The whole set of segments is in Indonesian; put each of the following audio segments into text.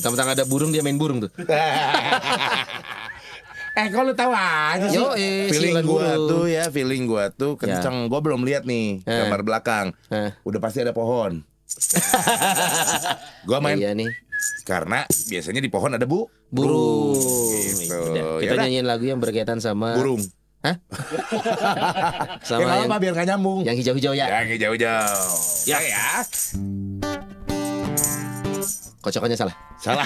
Tentang ada burung dia main burung tuh. Eh kalau lu tahu aja sih Yo, eh, Feeling gua burung. tuh ya Feeling gua tuh kencang. Ya. Gua belum lihat nih eh. Gambar belakang eh. Udah pasti ada pohon Gua main iya nih karena biasanya di pohon ada bu burung, gitu. gitu. kita Yaudah. nyanyiin lagu yang berkaitan sama burung Hah? sama ya, yang, apa biar gak nyambung yang hijau-hijau ya yang hijau-hijau ya ya Kocokannya salah. Salah.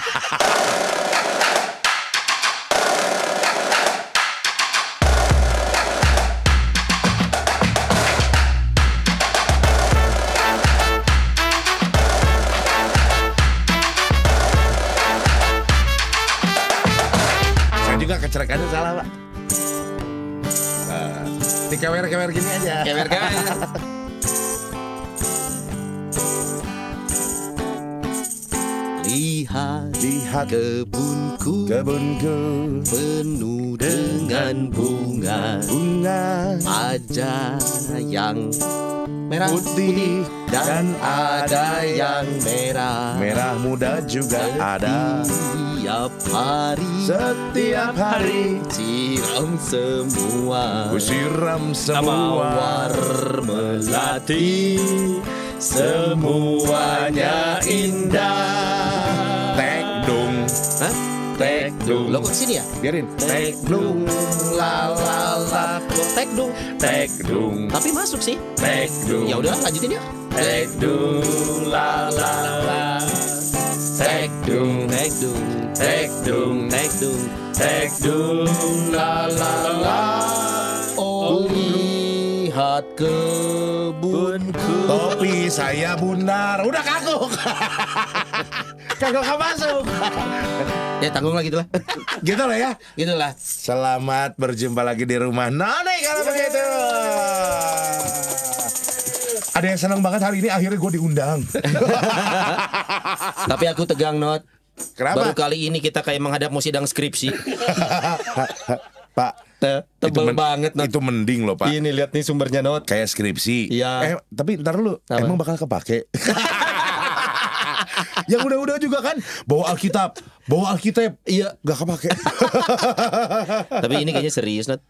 Saya juga kecerakannya salah, Pak. Uh, eh, dikewer-kewer gini aja. Kewer-kewer. lihat lihat kebunku kebunku penuh dengan bunga bunga aja yang merah putih, putih dan, dan ada yang merah merah muda juga setiap ada setiap hari setiap hari siram semua siram semua war melati semuanya indah Hah? Tek dung. Lo kok sini ya? Biarin. Tek dung. La la la. Lo tek dung. Tek dung. Tapi masuk sih. Tek dung. Ya udah lanjutin ya. Tek dung. La la la. Tek dung. Tek dung. Tek dung. Tek dung. Tek dung. La la la. Oh lihat kebunku. Topi saya bundar. Udah kagok. kagok masuk. ya tanggung lah gitulah. gitu lah ya. Gitulah. Selamat berjumpa lagi di rumah Nani kalau begitu. Ada yang senang banget hari ini akhirnya gue diundang. Tapi aku tegang not. Kenapa? Baru kali ini kita kayak menghadap mau sidang skripsi. Pak, Te nah, tebel itu banget not. Itu mending loh pak Ini lihat nih sumbernya note Kayak skripsi ya. eh, Tapi ntar lu Apa? Emang bakal kepake Yang udah-udah juga kan Bawa Alkitab Bawa Alkitab Iya Gak kepake Tapi ini kayaknya serius not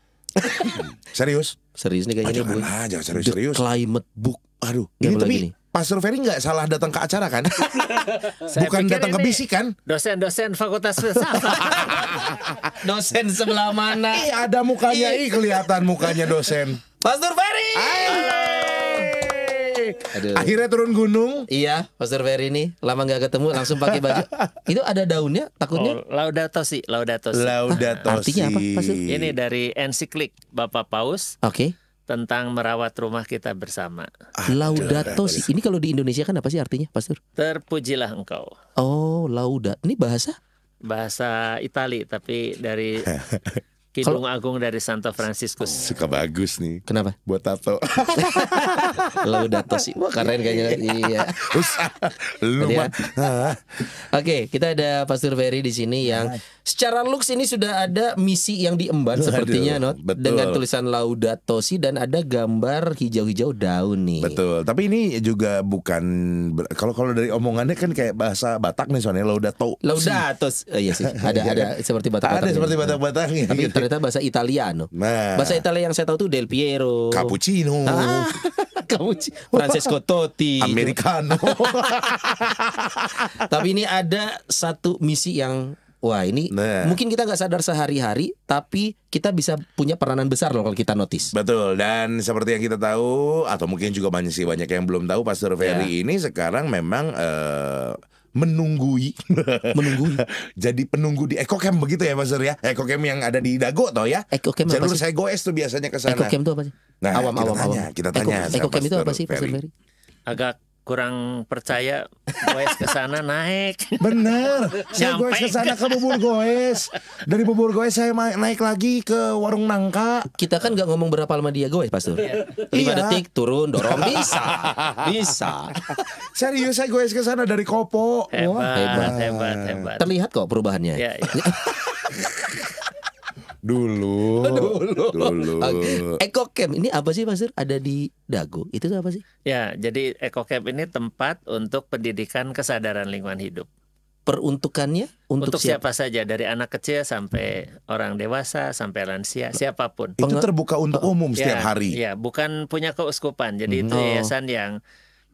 Serius? Serius nih kayaknya oh, ah, ini, jangan aja, serius-serius Climate Book Aduh ini tapi Pastor Ferry nggak salah datang ke acara kan? Bukan datang ke bisi kan? Dosen-dosen fakultas filsafat. dosen sebelah mana? Ih, ada mukanya, ih kelihatan mukanya dosen. Pastor Ferry. Aduh. Akhirnya turun gunung. Iya, Pastor Ferry ini lama nggak ketemu langsung pakai baju. Itu ada daunnya takutnya. Oh, laudato si, laudato si. Laudato si. Artinya apa? Pastor? Ini dari encyclic Bapak Paus. Oke. Okay tentang merawat rumah kita bersama. laudato sih. Ini kalau di Indonesia kan apa sih artinya, Pastor? Terpujilah engkau. Oh, lauda. Ini bahasa? Bahasa Itali tapi dari Kidung Kalo, Agung dari Santo Francisco. Suka bagus nih. Kenapa? Buat tato. Lo dato sih. Wah keren kayaknya. iya. iya. Lu ya. Oke, kita ada Pastor Ferry di sini yang secara looks ini sudah ada misi yang diemban Aduh, sepertinya not betul. dengan tulisan Laudato Si dan ada gambar hijau-hijau daun nih. Betul. Tapi ini juga bukan kalau kalau dari omongannya kan kayak bahasa Batak nih soalnya Laudato. Laudato. Si. Oh, iya sih. Ada ada seperti batak Ada seperti Batak-Batak. Tapi gitu ternyata bahasa Italiano. Nah. Bahasa Italia yang saya tahu tuh Del Piero. Cappuccino. Ah, Francesco Totti. Americano. Tapi ini ada satu misi yang Wah ini nah. mungkin kita nggak sadar sehari-hari, tapi kita bisa punya peranan besar loh kalau kita notice. Betul. Dan seperti yang kita tahu, atau mungkin juga banyak banyak yang belum tahu, Pastor Ferry yeah. ini sekarang memang uh, menunggui menunggui jadi penunggu di Eko Camp begitu ya Mas ya Eko Camp yang ada di Dago toh ya Eko Camp jalur saya goes tuh biasanya ke sana Eko Camp itu apa sih nah, awam kita awam tanya, awam kita tanya Eko, Eko itu apa sih Pak agak kurang percaya goes ke sana naik. Bener. saya goes ke sana ke bubur goes. Dari bubur goes saya naik lagi ke warung nangka. Kita kan nggak ngomong berapa lama dia goes, Pastor. Iya. Lima iya. detik turun dorong bisa. bisa. Serius saya goes ke sana dari Kopo. Hebat, Wah. hebat, hebat, hebat. Terlihat kok perubahannya. Ya, ya. Dulu. dulu. Dulu. Eco Camp ini apa sih Mas Ada di Dago. Itu apa sih? Ya, jadi Eco Camp ini tempat untuk pendidikan kesadaran lingkungan hidup. Peruntukannya untuk, untuk siapa? siapa saja dari anak kecil sampai orang dewasa sampai lansia siapapun. Itu terbuka untuk oh, umum ya, setiap hari. Ya, bukan punya keuskupan. Jadi hmm. itu yayasan yang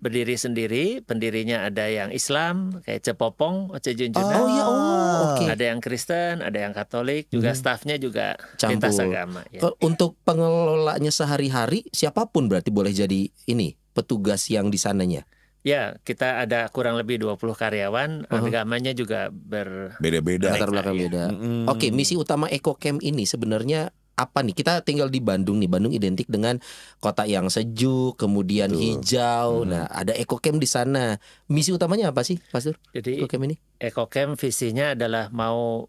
berdiri sendiri, pendirinya ada yang Islam kayak Cepopong, Oce Junjunan Oh iya, oh, okay. Ada yang Kristen, ada yang Katolik, juga hmm. stafnya juga Campur. lintas agama ya. Untuk pengelolanya sehari-hari siapapun berarti boleh jadi ini petugas yang di sananya. Ya, kita ada kurang lebih 20 karyawan, uh -huh. agamanya juga ber beda-beda. Latar ya. beda. Hmm. Oke, misi utama Eko Camp ini sebenarnya apa nih? Kita tinggal di Bandung nih. Bandung identik dengan kota yang sejuk, kemudian Betul. hijau. Hmm. Nah, ada EcoCamp di sana. Misi utamanya apa sih, Pastor? Jadi EcoCamp ini? EcoCamp visinya adalah mau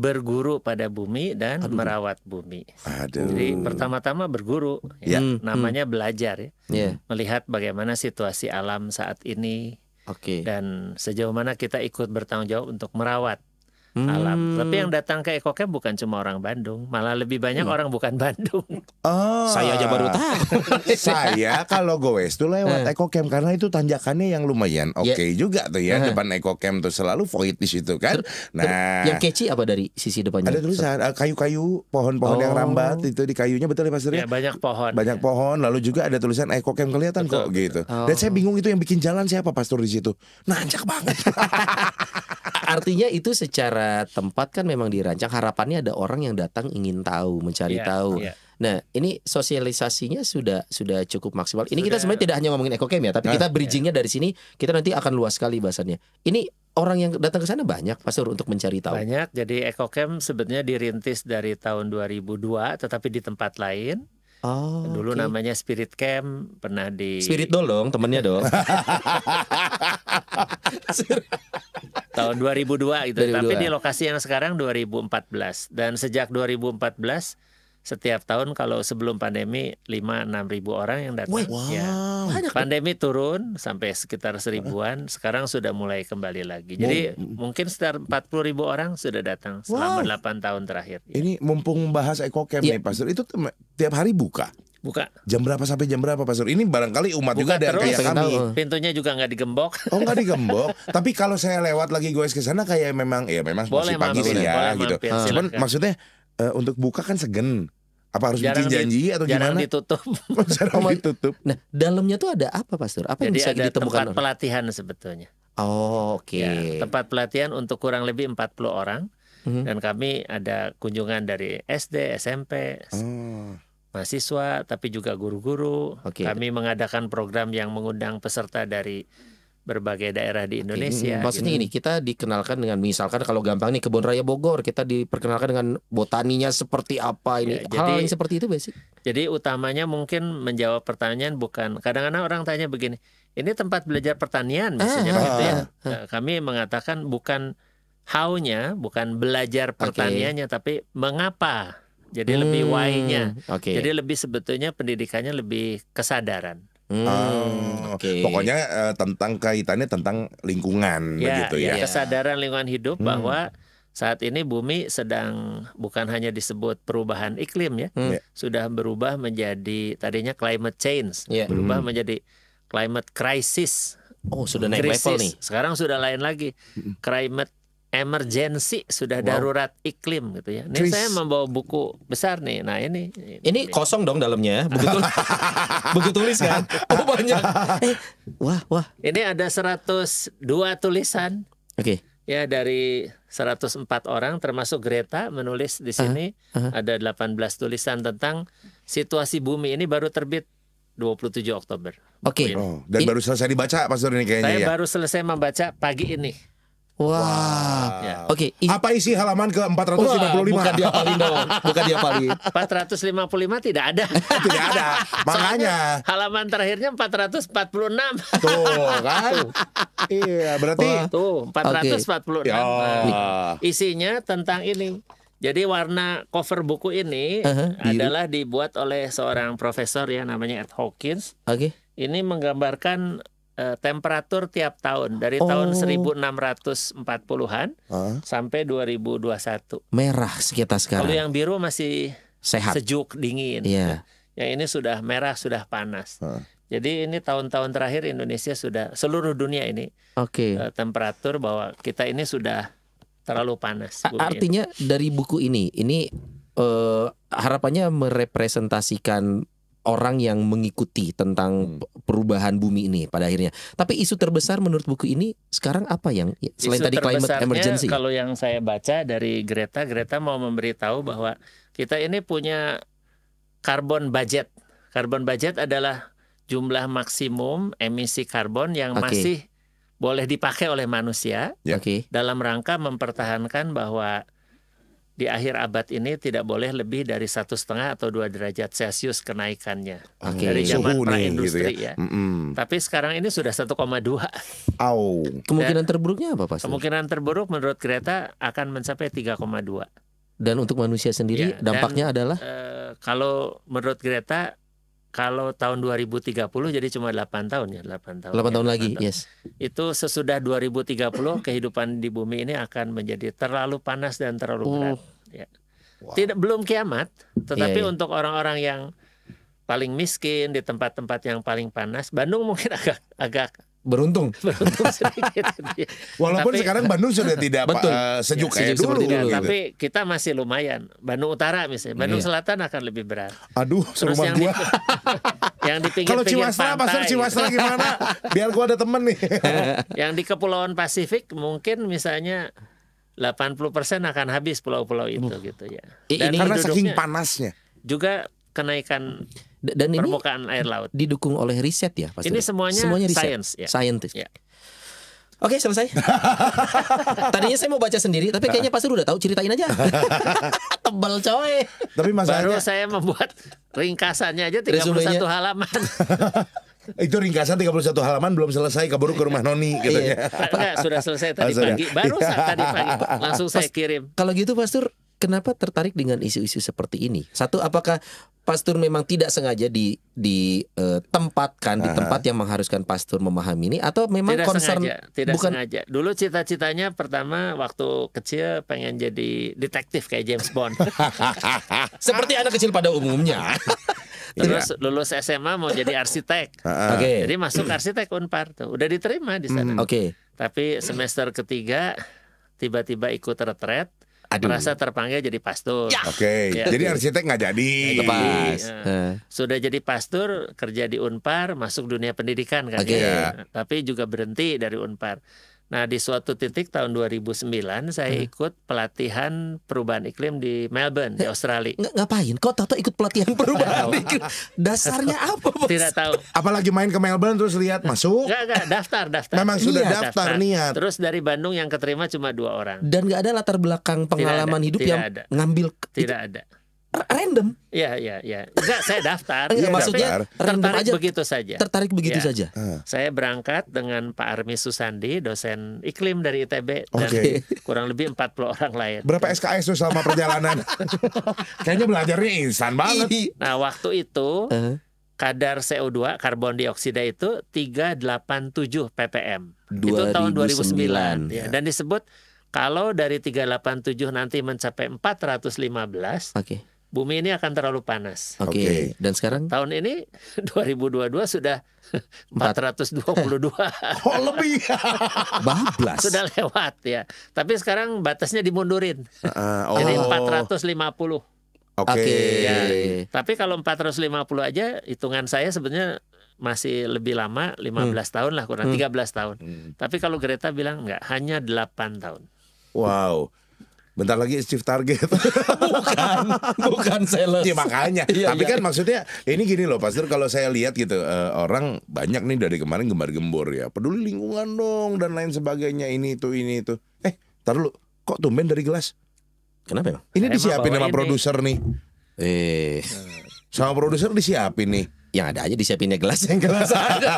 berguru pada bumi dan Aduh. merawat bumi. Aduh. Jadi pertama-tama berguru, ya. Hmm. namanya hmm. belajar ya, yeah. melihat bagaimana situasi alam saat ini, okay. dan sejauh mana kita ikut bertanggung jawab untuk merawat alam. Hmm. Tapi yang datang ke Camp bukan cuma orang Bandung, malah lebih banyak hmm. orang bukan Bandung. Oh. Saya aja baru tahu. Saya kalau goes tuh lewat hmm. Camp karena itu tanjakannya yang lumayan iya. oke okay yeah. juga tuh ya hmm. depan Camp tuh selalu void di situ kan. Nah, yang keci apa dari sisi depannya? Ada tulisan eh, kayu-kayu, pohon-pohon oh. yang rambat itu di kayunya betul ya Mas Ria? Ya, iya, banyak pohon. Banyak ya. pohon, lalu juga ada tulisan Camp kelihatan betul. kok gitu. Oh. Dan saya bingung itu yang bikin jalan siapa pastor di situ. Nanjak banget. Artinya itu secara secara tempat kan memang dirancang harapannya ada orang yang datang ingin tahu, mencari yeah, tahu. Yeah. Nah, ini sosialisasinya sudah sudah cukup maksimal. Ini sudah. kita sebenarnya tidak hanya ngomongin ekokem ya, tapi nah, kita iya. bridgingnya dari sini kita nanti akan luas sekali bahasannya. Ini orang yang datang ke sana banyak Pastor untuk mencari tahu. Banyak. Jadi ekokem sebenarnya dirintis dari tahun 2002 tetapi di tempat lain Oh, dulu okay. namanya Spirit Camp pernah di Spirit Doll dong temennya dong tahun 2002 gitu 2002. tapi di lokasi yang sekarang 2014 dan sejak 2014 setiap tahun kalau sebelum pandemi 5 enam ribu orang yang datang. Ya. Wow. Ya. Pandemi turun sampai sekitar seribuan, sekarang sudah mulai kembali lagi. Jadi Mung mungkin sekitar 40 ribu orang sudah datang selama wow. 8 tahun terakhir. Ya. Ini mumpung bahas ekokem ya. nih Pastor, itu tiap hari buka? Buka. Jam berapa sampai jam berapa Pastor? Ini barangkali umat Buka juga ada terus. yang kayak kami. Pintunya juga nggak digembok. Oh nggak digembok. Tapi kalau saya lewat lagi gue ke sana kayak memang ya memang boleh masih pagi sih ya boleh gitu. Cuman maksudnya uh, untuk buka kan segen apa harus jarang bikin janji atau jarang gimana? ditutup. Oh, jarang ditutup. Nah, dalamnya tuh ada apa, Pastor? Apa Jadi yang bisa ada ditemukan? tempat pelatihan sebetulnya. Oh, oke. Okay. Ya, tempat pelatihan untuk kurang lebih 40 orang. Mm -hmm. Dan kami ada kunjungan dari SD, SMP, oh. mahasiswa, tapi juga guru-guru. Okay. Kami mengadakan program yang mengundang peserta dari berbagai daerah di Indonesia. Maksudnya gitu. ini kita dikenalkan dengan misalkan kalau gampang nih kebun raya Bogor kita diperkenalkan dengan botaninya seperti apa ini. Ya, Hal jadi, Hal yang seperti itu basic. Jadi utamanya mungkin menjawab pertanyaan bukan kadang-kadang orang tanya begini, ini tempat belajar pertanian misalnya ah, begitu ah, ya. ah, Ah, nah, Kami mengatakan bukan how-nya, bukan belajar pertaniannya okay. tapi mengapa. Jadi hmm, lebih why-nya. Okay. Jadi lebih sebetulnya pendidikannya lebih kesadaran. Hmm, oh, okay. pokoknya uh, tentang kaitannya tentang lingkungan ya, begitu ya. ya. Iya. Kesadaran lingkungan hidup hmm. bahwa saat ini bumi sedang bukan hanya disebut perubahan iklim ya, hmm. Ya. sudah berubah menjadi tadinya climate change, yeah. berubah hmm. menjadi climate crisis. Oh, sudah naik level nih. Sekarang sudah lain lagi. Hmm. Climate emergency sudah wow. darurat iklim gitu ya. Ini saya membawa buku besar nih. Nah ini ini, ini kosong dong dalamnya. Ya, buku tulis, buku tulis kan? Oh banyak. Eh, wah wah. Ini ada 102 tulisan. Oke. Okay. Ya dari 104 orang termasuk Greta menulis di sini uh, uh. ada 18 tulisan tentang situasi bumi ini baru terbit 27 Oktober. Oke. Okay. Oh, dan ini, baru selesai dibaca Pak Suri ini kayaknya saya ya. baru selesai membaca pagi ini. Wah, wow. Ya. Oke. Okay. Apa isi halaman ke 455? Wah, bukan dia paling dong. Bukan dia paling. 455 tidak ada. tidak ada. Makanya. halaman terakhirnya 446. Tuh kan. iya berarti. Wah. Tuh 446. Okay. Oh. Isinya tentang ini. Jadi warna cover buku ini uh -huh, adalah dibuat oleh seorang profesor ya namanya Ed Hawkins. Oke. Okay. Ini menggambarkan uh, temperatur tiap tahun dari oh. tahun 1640-an uh. sampai 2021. Merah sekitar sekarang. Kalau yang biru masih sehat, sejuk, dingin. Yeah. Yang ini sudah merah, sudah panas. Uh. Jadi ini tahun-tahun terakhir Indonesia sudah seluruh dunia ini okay. uh, eh, temperatur bahwa kita ini sudah terlalu panas. Artinya ini. dari buku ini, ini eh, harapannya merepresentasikan orang yang mengikuti tentang hmm. perubahan bumi ini pada akhirnya. Tapi isu terbesar menurut buku ini sekarang apa yang ya, selain isu tadi climate emergency? Kalau yang saya baca dari Greta, Greta mau memberitahu bahwa kita ini punya karbon budget. Karbon budget adalah jumlah maksimum emisi karbon yang okay. masih boleh dipakai oleh manusia ya. okay. dalam rangka mempertahankan bahwa di akhir abad ini tidak boleh lebih dari satu setengah atau dua derajat Celsius kenaikannya okay. dari zaman Suhu industri gitu ya. ya. Mm -hmm. Tapi sekarang ini sudah 1,2. dua. Kemungkinan terburuknya apa Pak? Kemungkinan terburuk menurut kereta akan mencapai 3,2. Dan untuk manusia sendiri ya, dampaknya dan, adalah? E, kalau menurut kereta kalau tahun 2030 jadi cuma 8 tahun ya 8 tahun 8 ya, tahun 8 lagi tahun. yes itu sesudah 2030 kehidupan di bumi ini akan menjadi terlalu panas dan terlalu uh. ya. wow. tidak belum kiamat tetapi yeah, yeah. untuk orang-orang yang paling miskin di tempat-tempat yang paling panas Bandung mungkin agak agak beruntung. beruntung sedikit. Walaupun tapi, sekarang Bandung sudah tidak betul. Uh, sejuk ya, kayak sejuk dulu. gitu. Tapi kita masih lumayan. Bandung Utara misalnya, Bandung iya. Selatan akan lebih berat. Aduh, Terus yang Di, yang di pinggir Kalau Ciwastra, Pasar Ciwastra gitu. gimana? Biar gua ada temen nih. yang di Kepulauan Pasifik mungkin misalnya 80% akan habis pulau-pulau itu uh. gitu ya. Dan Ini karena saking panasnya. Juga kenaikan dan permukaan air laut didukung oleh riset ya pasti. Ini semuanya, semuanya riset. science, ya. scientist. Ya. Oke selesai. Tadinya saya mau baca sendiri, tapi nah. kayaknya pasti udah tahu. Ceritain aja. tebal coy. Tapi masalahnya. Baru saya membuat ringkasannya aja 31 resumenya. halaman. Itu ringkasan 31 halaman belum selesai keburu ke rumah Noni gitu ya. sudah selesai oh, tadi pagi. Baru saat tadi pagi langsung saya kirim. Kalau gitu pastur Kenapa tertarik dengan isu-isu seperti ini? Satu, apakah pastor memang tidak sengaja di ditempatkan uh, di e, tempat yang mengharuskan pastor memahami ini atau memang tidak concern sengaja, tidak bukan sengaja. Dulu cita-citanya pertama waktu kecil pengen jadi detektif kayak James Bond. Seperti anak kecil pada umumnya. Terus lulus SMA mau jadi arsitek. Okay. Jadi masuk arsitek Unpar tuh. Udah diterima di sana. Hmm, oke. Okay. Tapi semester ketiga tiba-tiba ikut retret Aduh. merasa terpanggil jadi pastor. Ya. Oke, okay. ya. jadi arsitek nggak jadi. Ya. Sudah jadi pastor, kerja di Unpar, masuk dunia pendidikan kan. Okay. Ya. Iya. Tapi juga berhenti dari Unpar. Nah, di suatu titik tahun 2009 saya hmm. ikut pelatihan perubahan iklim di Melbourne di eh, Australia. Nggak, ngapain? Kok tahu ikut pelatihan perubahan iklim? Dasarnya apa, Bos? Tidak tahu. Apalagi main ke Melbourne terus lihat masuk. Enggak, enggak, daftar, daftar. Memang iya, sudah iya. daftar, daftar niat. Terus dari Bandung yang keterima cuma dua orang. Dan nggak ada latar belakang pengalaman hidup tidak yang ada. ngambil Tidak itu. ada random. Iya, iya, iya. Enggak, saya daftar. Enggak, ya, maksudnya tertarik aja, begitu saja. Tertarik begitu iya. saja. Ah. Saya berangkat dengan Pak Armi Susandi, dosen iklim dari ITB okay. dan kurang lebih 40 orang lain. Berapa SKS tuh selama perjalanan? Kayaknya belajarnya insan banget. Nah, waktu itu uh. kadar CO2 karbon dioksida itu 387 ppm. 2009. Itu tahun 2009 ya. ya. dan disebut kalau dari 387 nanti mencapai 415, okay bumi ini akan terlalu panas. Oke. Okay. okay. Dan sekarang tahun ini 2022 sudah 422. oh, lebih. Bablas. Sudah lewat ya. Tapi sekarang batasnya dimundurin. Uh, oh. Jadi 450. Oke. Okay. Ya. Tapi kalau 450 aja hitungan saya sebenarnya masih lebih lama 15 hmm. tahun lah kurang hmm. 13 tahun. Hmm. Tapi kalau Greta bilang enggak hanya 8 tahun. Wow bentar lagi Steve target. bukan, bukan sales. Ya makanya. Iya, Tapi iya. kan maksudnya ini gini loh Pastor kalau saya lihat gitu uh, orang banyak nih dari kemarin gembar-gembor ya. Peduli lingkungan dong dan lain sebagainya ini itu ini itu. Eh, taruh dulu. Kok tumben dari gelas? Kenapa emang? Ini disiapin sama produser nih. Eh. Sama produser disiapin nih yang ada aja disiapinnya gelas yang gelas aja.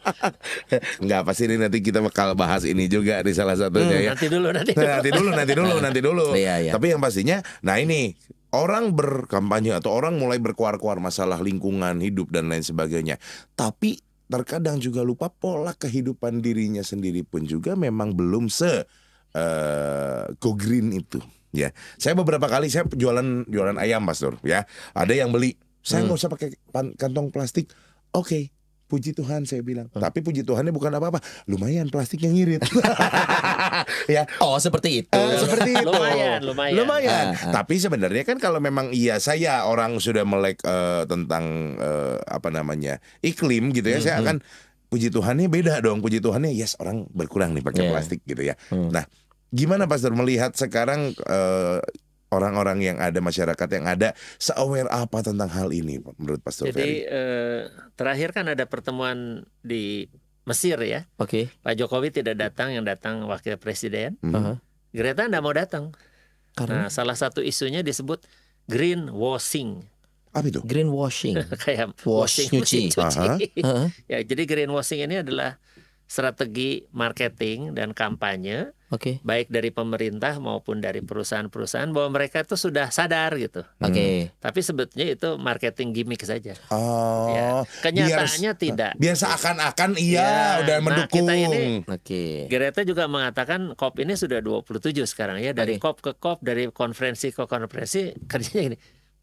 Enggak pasti ini nanti kita bakal bahas ini juga di salah satunya hmm, ya. Nanti dulu nanti nah, dulu. nanti dulu nanti dulu nanti dulu. Iya, iya. Tapi yang pastinya nah ini orang berkampanye atau orang mulai berkuar-kuar masalah lingkungan hidup dan lain sebagainya. Tapi terkadang juga lupa pola kehidupan dirinya sendiri pun juga memang belum se uh, go green itu ya. Saya beberapa kali saya jualan jualan ayam Mas Nur ya. Ada yang beli saya hmm. nggak hmm. usah pakai kantong plastik. Oke, okay, puji Tuhan saya bilang. Hmm. Tapi puji Tuhannya bukan apa-apa. Lumayan plastik yang ngirit. ya. Oh, seperti itu. Eh, seperti itu. lumayan, lumayan. Lumayan. Uh, Tapi sebenarnya kan kalau memang iya saya orang sudah melek uh, tentang uh, apa namanya? iklim gitu ya, hmm, saya hmm. akan puji Tuhannya beda dong. Puji Tuhannya yes orang berkurang nih pakai yeah. plastik gitu ya. Hmm. Nah, gimana Pastor melihat sekarang eh, orang-orang yang ada masyarakat yang ada se apa tentang hal ini menurut Pastor Jadi Ferry? Eh, terakhir kan ada pertemuan di Mesir ya. Oke. Okay. Pak Jokowi tidak datang, yang datang wakil presiden. Mm -hmm. Uh-huh. Greta tidak mau datang. Karena nah, salah satu isunya disebut green washing. Apa itu? Greenwashing. Kayak washing cuci. cuci. Uh -huh. ya, jadi greenwashing ini adalah strategi marketing dan kampanye Oke. Okay. Baik dari pemerintah maupun dari perusahaan-perusahaan bahwa mereka itu sudah sadar gitu. Oke. Okay. Tapi sebetulnya itu marketing gimmick saja. Oh. Ya. Kenyataannya biar, tidak. Biasa akan-akan iya ya, udah nah, mendukung. Nah, kita ini Oke. Okay. Gereta juga mengatakan COP ini sudah 27 sekarang ya dari okay. COP ke COP, dari konferensi ke konferensi kerjanya ini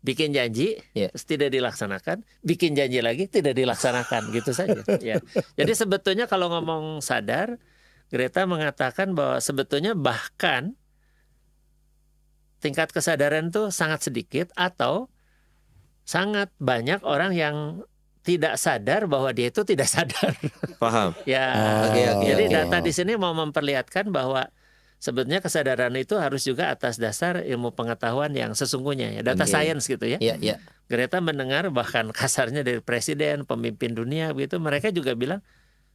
bikin janji yeah. terus tidak dilaksanakan, bikin janji lagi tidak dilaksanakan gitu saja. Ya. Jadi sebetulnya kalau ngomong sadar Greta mengatakan bahwa sebetulnya bahkan tingkat kesadaran itu sangat sedikit atau sangat banyak orang yang tidak sadar bahwa dia itu tidak sadar. Paham. ya. Oh, ah, okay, okay, jadi data di sini mau memperlihatkan bahwa sebetulnya kesadaran itu harus juga atas dasar ilmu pengetahuan yang sesungguhnya ya, data okay. science gitu ya. Yeah, yeah. Greta mendengar bahkan kasarnya dari presiden, pemimpin dunia begitu mereka juga bilang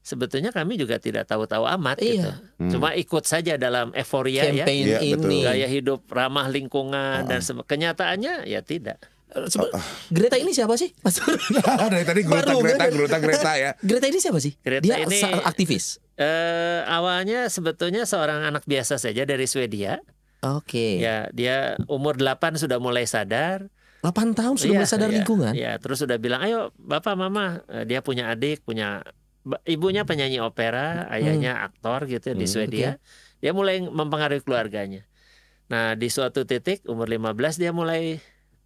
sebetulnya kami juga tidak tahu-tahu amat iya. gitu. Hmm. Cuma ikut saja dalam euforia ya. ya. ini. Betul. Gaya hidup ramah lingkungan uh -huh. dan ah. kenyataannya ya tidak. Eh, Sebe ah, ah. Greta ini siapa sih, Mas? Dari tadi Greta, Greta, Greta, Greta ya. Greta ini siapa sih? Greta Dia ini aktivis. Eh, awalnya sebetulnya seorang anak biasa saja dari Swedia. Oke. Okay. Ya, dia umur 8 sudah mulai sadar. 8 tahun sudah ya, mulai iya, sadar ya, lingkungan. Ya, terus sudah bilang, "Ayo, Bapak, Mama, eh, dia punya adik, punya ibunya hmm. penyanyi opera, ayahnya hmm. aktor gitu ya di hmm, Swedia. Okay. Dia mulai mempengaruhi keluarganya. Nah, di suatu titik umur 15 dia mulai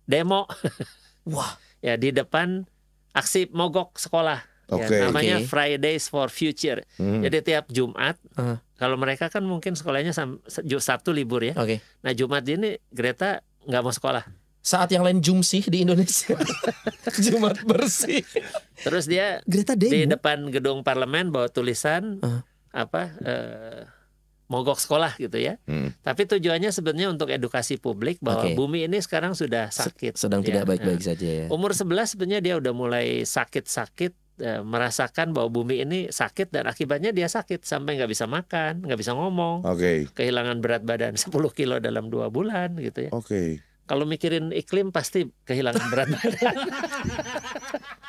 demo. Wah, ya di depan aksi mogok sekolah. Okay. Ya, namanya okay. Fridays for Future. Hmm. Jadi tiap Jumat uh. kalau mereka kan mungkin sekolahnya Sabtu libur ya. Okay. Nah, Jumat ini Greta nggak mau sekolah saat yang lain jumsih di Indonesia Jumat bersih terus dia Greta di depan gedung parlemen bawa tulisan uh. apa uh, mogok sekolah gitu ya hmm. tapi tujuannya sebenarnya untuk edukasi publik bahwa okay. bumi ini sekarang sudah sakit sedang ya. tidak baik-baik uh. saja ya umur 11 sebenarnya dia udah mulai sakit-sakit eh, merasakan bahwa bumi ini sakit dan akibatnya dia sakit sampai nggak bisa makan, nggak bisa ngomong, okay. kehilangan berat badan 10 kilo dalam dua bulan gitu ya. Oke. Okay. Kalau mikirin iklim pasti kehilangan berat badan.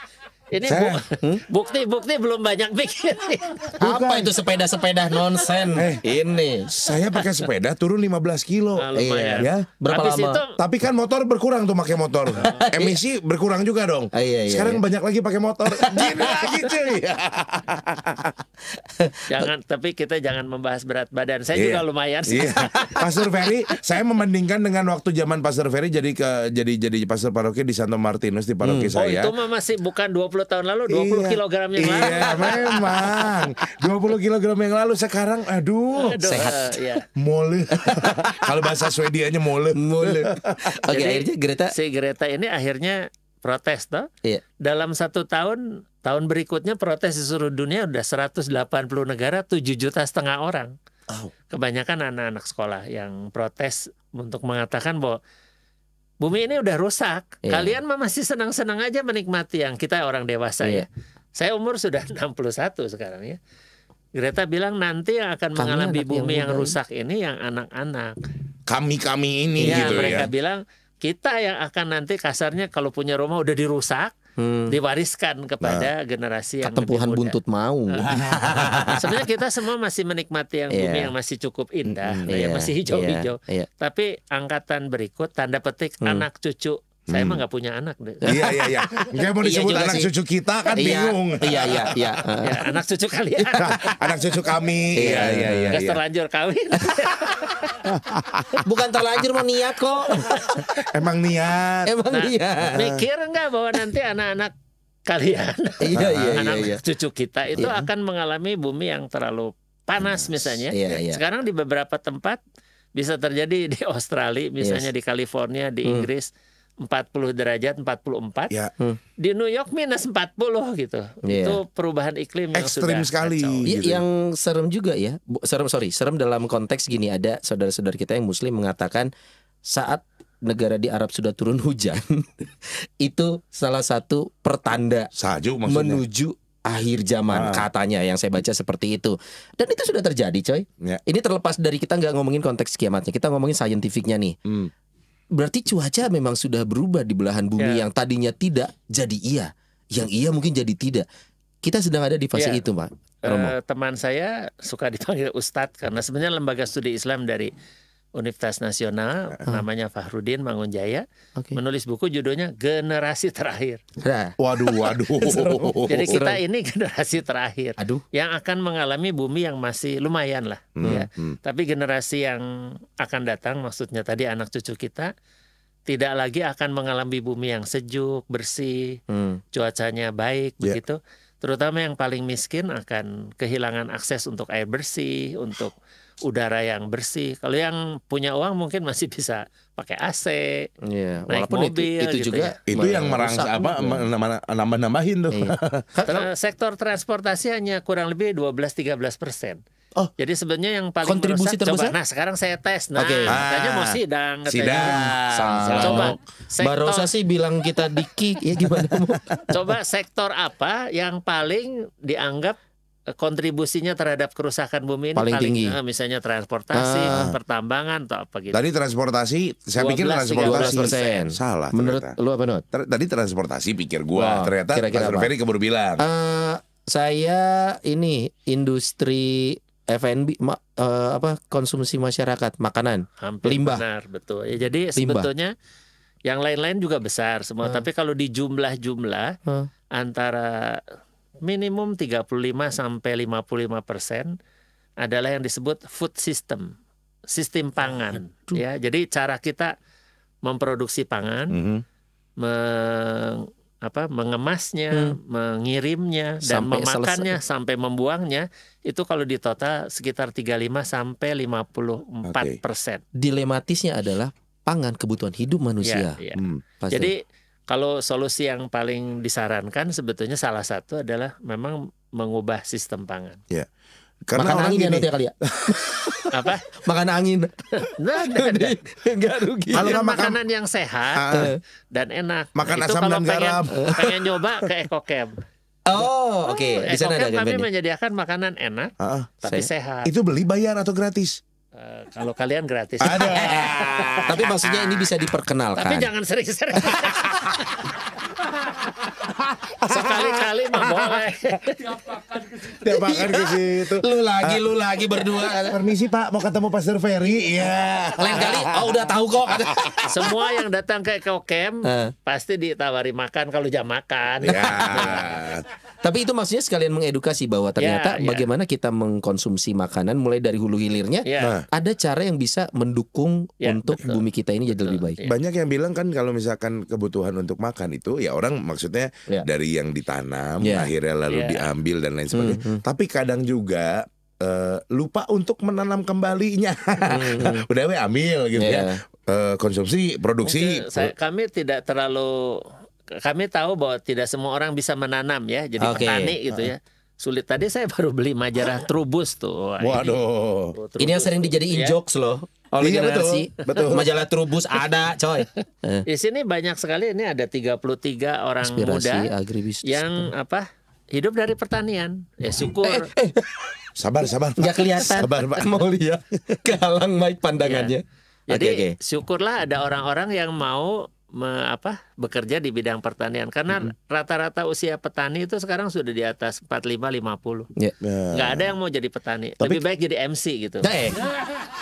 Ini bu hmm? bukti bukti belum banyak pikir. Apa itu sepeda sepeda nonsen eh, ini? Saya pakai sepeda turun 15 kilo. Nah, lumayan. Iya, ya. Berapa Habis lama? Itu... Tapi kan motor berkurang tuh pakai motor. Iya. Emisi berkurang juga dong. Ah, iya, iya, Sekarang iya. banyak lagi pakai motor. Gini lagi cuy. jangan tapi kita jangan membahas berat badan. Saya iya. juga lumayan. Iya. Pastor Ferry, saya membandingkan dengan waktu zaman Pastor Ferry jadi ke jadi jadi Pastor Paroki di Santo Martinus di paroki hmm. saya. Oh itu masih bukan 20 20 tahun lalu 20 iya, kilogram yang iya, lalu. Iya, memang. 20 kilogram yang lalu sekarang aduh, aduh sehat. Uh, iya. Mole. Kalau bahasa Swedianya mole. Mole. Oke, okay, akhirnya Greta Si Greta ini akhirnya protes toh. Iya. Dalam satu tahun tahun berikutnya protes di seluruh dunia udah 180 negara 7 juta setengah orang. Oh. Kebanyakan anak-anak sekolah yang protes untuk mengatakan bahwa bumi ini udah rusak. Yeah. Kalian mah masih senang-senang aja menikmati yang kita orang dewasa yeah. ya. Iya. Saya umur sudah 61 sekarang ya. Greta bilang nanti yang akan kami mengalami bumi yang, yang rusak ini yang anak-anak. Kami-kami ini ya, gitu mereka ya. Mereka bilang kita yang akan nanti kasarnya kalau punya rumah udah dirusak, hmm. diwariskan kepada nah, generasi yang ketempuhan lebih muda. buntut mau. Sebenarnya kita semua masih menikmati yang yeah. bumi iya. yang masih cukup indah, hmm, yeah. Iya, masih hijau-hijau. Yeah. Yeah. Tapi angkatan berikut tanda petik hmm. anak cucu saya hmm. emang nggak punya anak deh. Iya iya iya. Enggak mau iya disebut anak cucu kita kan iya, bingung. Iya iya iya. ya, anak cucu kalian. Ya. Iya, anak cucu kami. Iya iya iya. Gak iya. terlanjur kawin. Bukan terlanjur mau niat kok. emang niat. Emang nah, niat. Mikir nggak bahwa nanti anak-anak kalian, iya, iya, iya, anak iya, cucu kita itu iya. akan mengalami bumi yang terlalu panas misalnya. Iya, iya. Sekarang di beberapa tempat bisa terjadi di Australia, misalnya yes. di California, di hmm. Inggris. 40 derajat 44 ya. hmm. di New York minus 40 gitu yeah. itu perubahan iklim yang ekstrim sudah sekali gitu. Ya. yang serem juga ya serem sorry serem dalam konteks gini ada saudara-saudara kita yang muslim mengatakan saat negara di Arab sudah turun hujan itu salah satu pertanda Saju, menuju akhir zaman ah. katanya yang saya baca seperti itu dan itu sudah terjadi coy ya. ini terlepas dari kita nggak ngomongin konteks kiamatnya kita ngomongin saintifiknya nih hmm berarti cuaca memang sudah berubah di belahan bumi yeah. yang tadinya tidak jadi iya, yang iya mungkin jadi tidak. Kita sedang ada di fase yeah. itu, Pak. Eh, Romo. Uh, teman saya suka dipanggil Ustadz karena sebenarnya lembaga studi Islam dari Universitas Nasional uh. namanya Fahrudin Mangunjaya okay. menulis buku judulnya Generasi Terakhir. Nah. Waduh, waduh. Jadi kita ini generasi terakhir aduh. yang akan mengalami bumi yang masih lumayan lah hmm, ya. Hmm. Tapi generasi yang akan datang maksudnya tadi anak cucu kita tidak lagi akan mengalami bumi yang sejuk, bersih, hmm. cuacanya baik yeah. begitu. Terutama yang paling miskin akan kehilangan akses untuk air bersih, untuk udara yang bersih. Kalau yang punya uang mungkin masih bisa pakai AC, yeah. naik Walaupun mobil, itu, itu gitu juga ya. itu yang merangsang apa nambah nambahin tuh. Iya. sektor transportasi hanya kurang lebih 12-13 persen. Oh, jadi sebenarnya yang paling kontribusi merusak, terbesar. Coba, nah sekarang saya tes. Nah, okay. katanya mau ah, sidang. Sidang. Sidang. Coba. Sektor, Barosa sih bilang kita dikik ya gimana? coba sektor apa yang paling dianggap kontribusinya terhadap kerusakan bumi ini paling, paling tinggi. Eh, misalnya transportasi, ah. pertambangan atau apa gitu. Tadi transportasi, saya pikir transportasi persen. salah. Menurut ternyata. lu apa not? tadi transportasi pikir gua, wow, ternyata kira -kira Ferry keburu bilang. Uh, saya ini industri F&B ma, uh, apa konsumsi masyarakat makanan Hampir limbah benar betul ya, jadi limbah. sebetulnya yang lain-lain juga besar semua uh. tapi kalau di jumlah-jumlah ah. antara minimum 35 sampai 55 persen adalah yang disebut food system, sistem pangan. Aduh. Ya, jadi cara kita memproduksi pangan, mm -hmm. meng, apa, mengemasnya, mm. mengirimnya dan sampai memakannya selesai. sampai membuangnya itu kalau di total sekitar 35 sampai 54 okay. persen. Dilematisnya adalah pangan kebutuhan hidup manusia. Ya, ya. Hmm, Jadi kalau solusi yang paling disarankan sebetulnya salah satu adalah memang mengubah sistem pangan. Ya. Karena makan angin gini. ya nanti kali ya. ya? Apa? Makan angin. nah, Gak rugi. Kalau makan, makanan yang sehat uh, dan enak. Makan nah, asam dan garam. Pengen, nyoba ke ekokem. Oh, oh, oke. Okay. Di sana ada kami menyediakan makanan enak, uh, tapi saya, sehat. Itu beli bayar atau gratis? Eh, kalau kalian gratis. Ada. tapi maksudnya ini bisa diperkenalkan. Tapi jangan sering-sering. Sekali-kali mah boleh. Tiap makan ke situ. Tiap makan ke iya. situ. Lu lagi, lu lagi berdua. Permisi Pak, mau ketemu Pastor Ferry. Iya. Lain kali, oh udah tahu kok. Semua yang datang ke Kokem eh. pasti ditawari makan kalau jam makan. Iya. Tapi itu maksudnya sekalian mengedukasi bahwa ternyata yeah, ya. bagaimana kita mengkonsumsi makanan mulai dari hulu hilirnya yeah. Ya. ada cara yang bisa mendukung yeah, untuk betul. bumi kita ini jadi betul. lebih baik. Iya. Banyak yang bilang kan kalau misalkan kebutuhan untuk makan itu ya orang maksudnya yeah. dari yang ditanam yeah. akhirnya lalu yeah. diambil dan lain hmm, sebagainya. Mm hmm. Tapi kadang juga Uh, lupa untuk menanam kembalinya, hmm. hmm. udah we ambil gitu yeah. ya. Uh, konsumsi, produksi. saya, kami tidak terlalu kami tahu bahwa tidak semua orang bisa menanam ya, jadi okay. petani gitu ya. Sulit tadi saya baru beli majalah Trubus tuh. Waduh. Trubus. Ini yang sering dijadiin ya. jokes loh oleh iya, Betul, betul. Majalah Trubus ada, coy. Di sini banyak sekali ini ada 33 orang Inspirasi, muda agribisnis yang apa? Hidup dari pertanian. Ya syukur. Eh, eh, Sabar, sabar. Enggak kelihatan. Sabar, Pak. Mau lihat. kehalang mic pandangannya. Ya. Jadi okay, okay. syukurlah ada orang-orang yang mau me, apa bekerja di bidang pertanian karena rata-rata mm -hmm. usia petani itu sekarang sudah di atas 45 50. Yeah. Gak ada yang mau jadi petani. Tapi, Lebih baik jadi MC gitu. Nah, eh.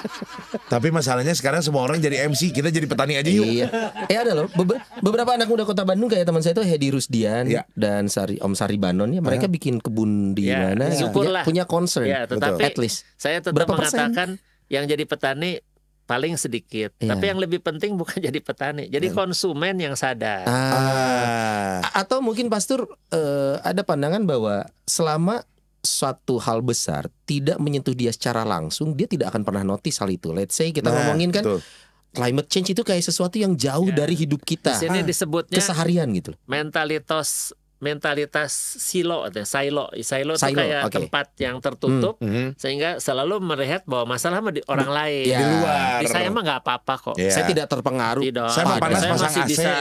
Tapi masalahnya sekarang semua orang jadi MC, kita jadi petani aja yuk. Iya. Eh ada loh be beberapa anak muda Kota Bandung kayak teman saya itu Hedi Rusdian yeah. dan Sari Om Sari Banon ya mereka yeah. bikin kebun di yeah. mana. Yeah. Punya, punya concern. Yeah, tetapi Betul. at least. Saya tetap Berapa mengatakan persen? yang jadi petani paling sedikit. Yeah. Tapi yang lebih penting bukan jadi petani, jadi yeah. konsumen yang sadar. Ah. Ah. atau mungkin Pastor uh, eh, ada pandangan bahwa selama suatu hal besar tidak menyentuh dia secara langsung, dia tidak akan pernah notice hal itu. Let's say kita nah, ngomongin kan betul. climate change itu kayak sesuatu yang jauh ya. dari hidup kita. Di sini ah, disebutnya keseharian gitu. Mentalitas mentalitas silo atau silo silo, silo itu kayak okay. tempat yang tertutup mm -hmm. sehingga selalu melihat bahwa masalah di orang lain ya, di luar di saya emang nggak apa-apa kok ya. saya tidak terpengaruh tidak. saya panas saya masih AC bisa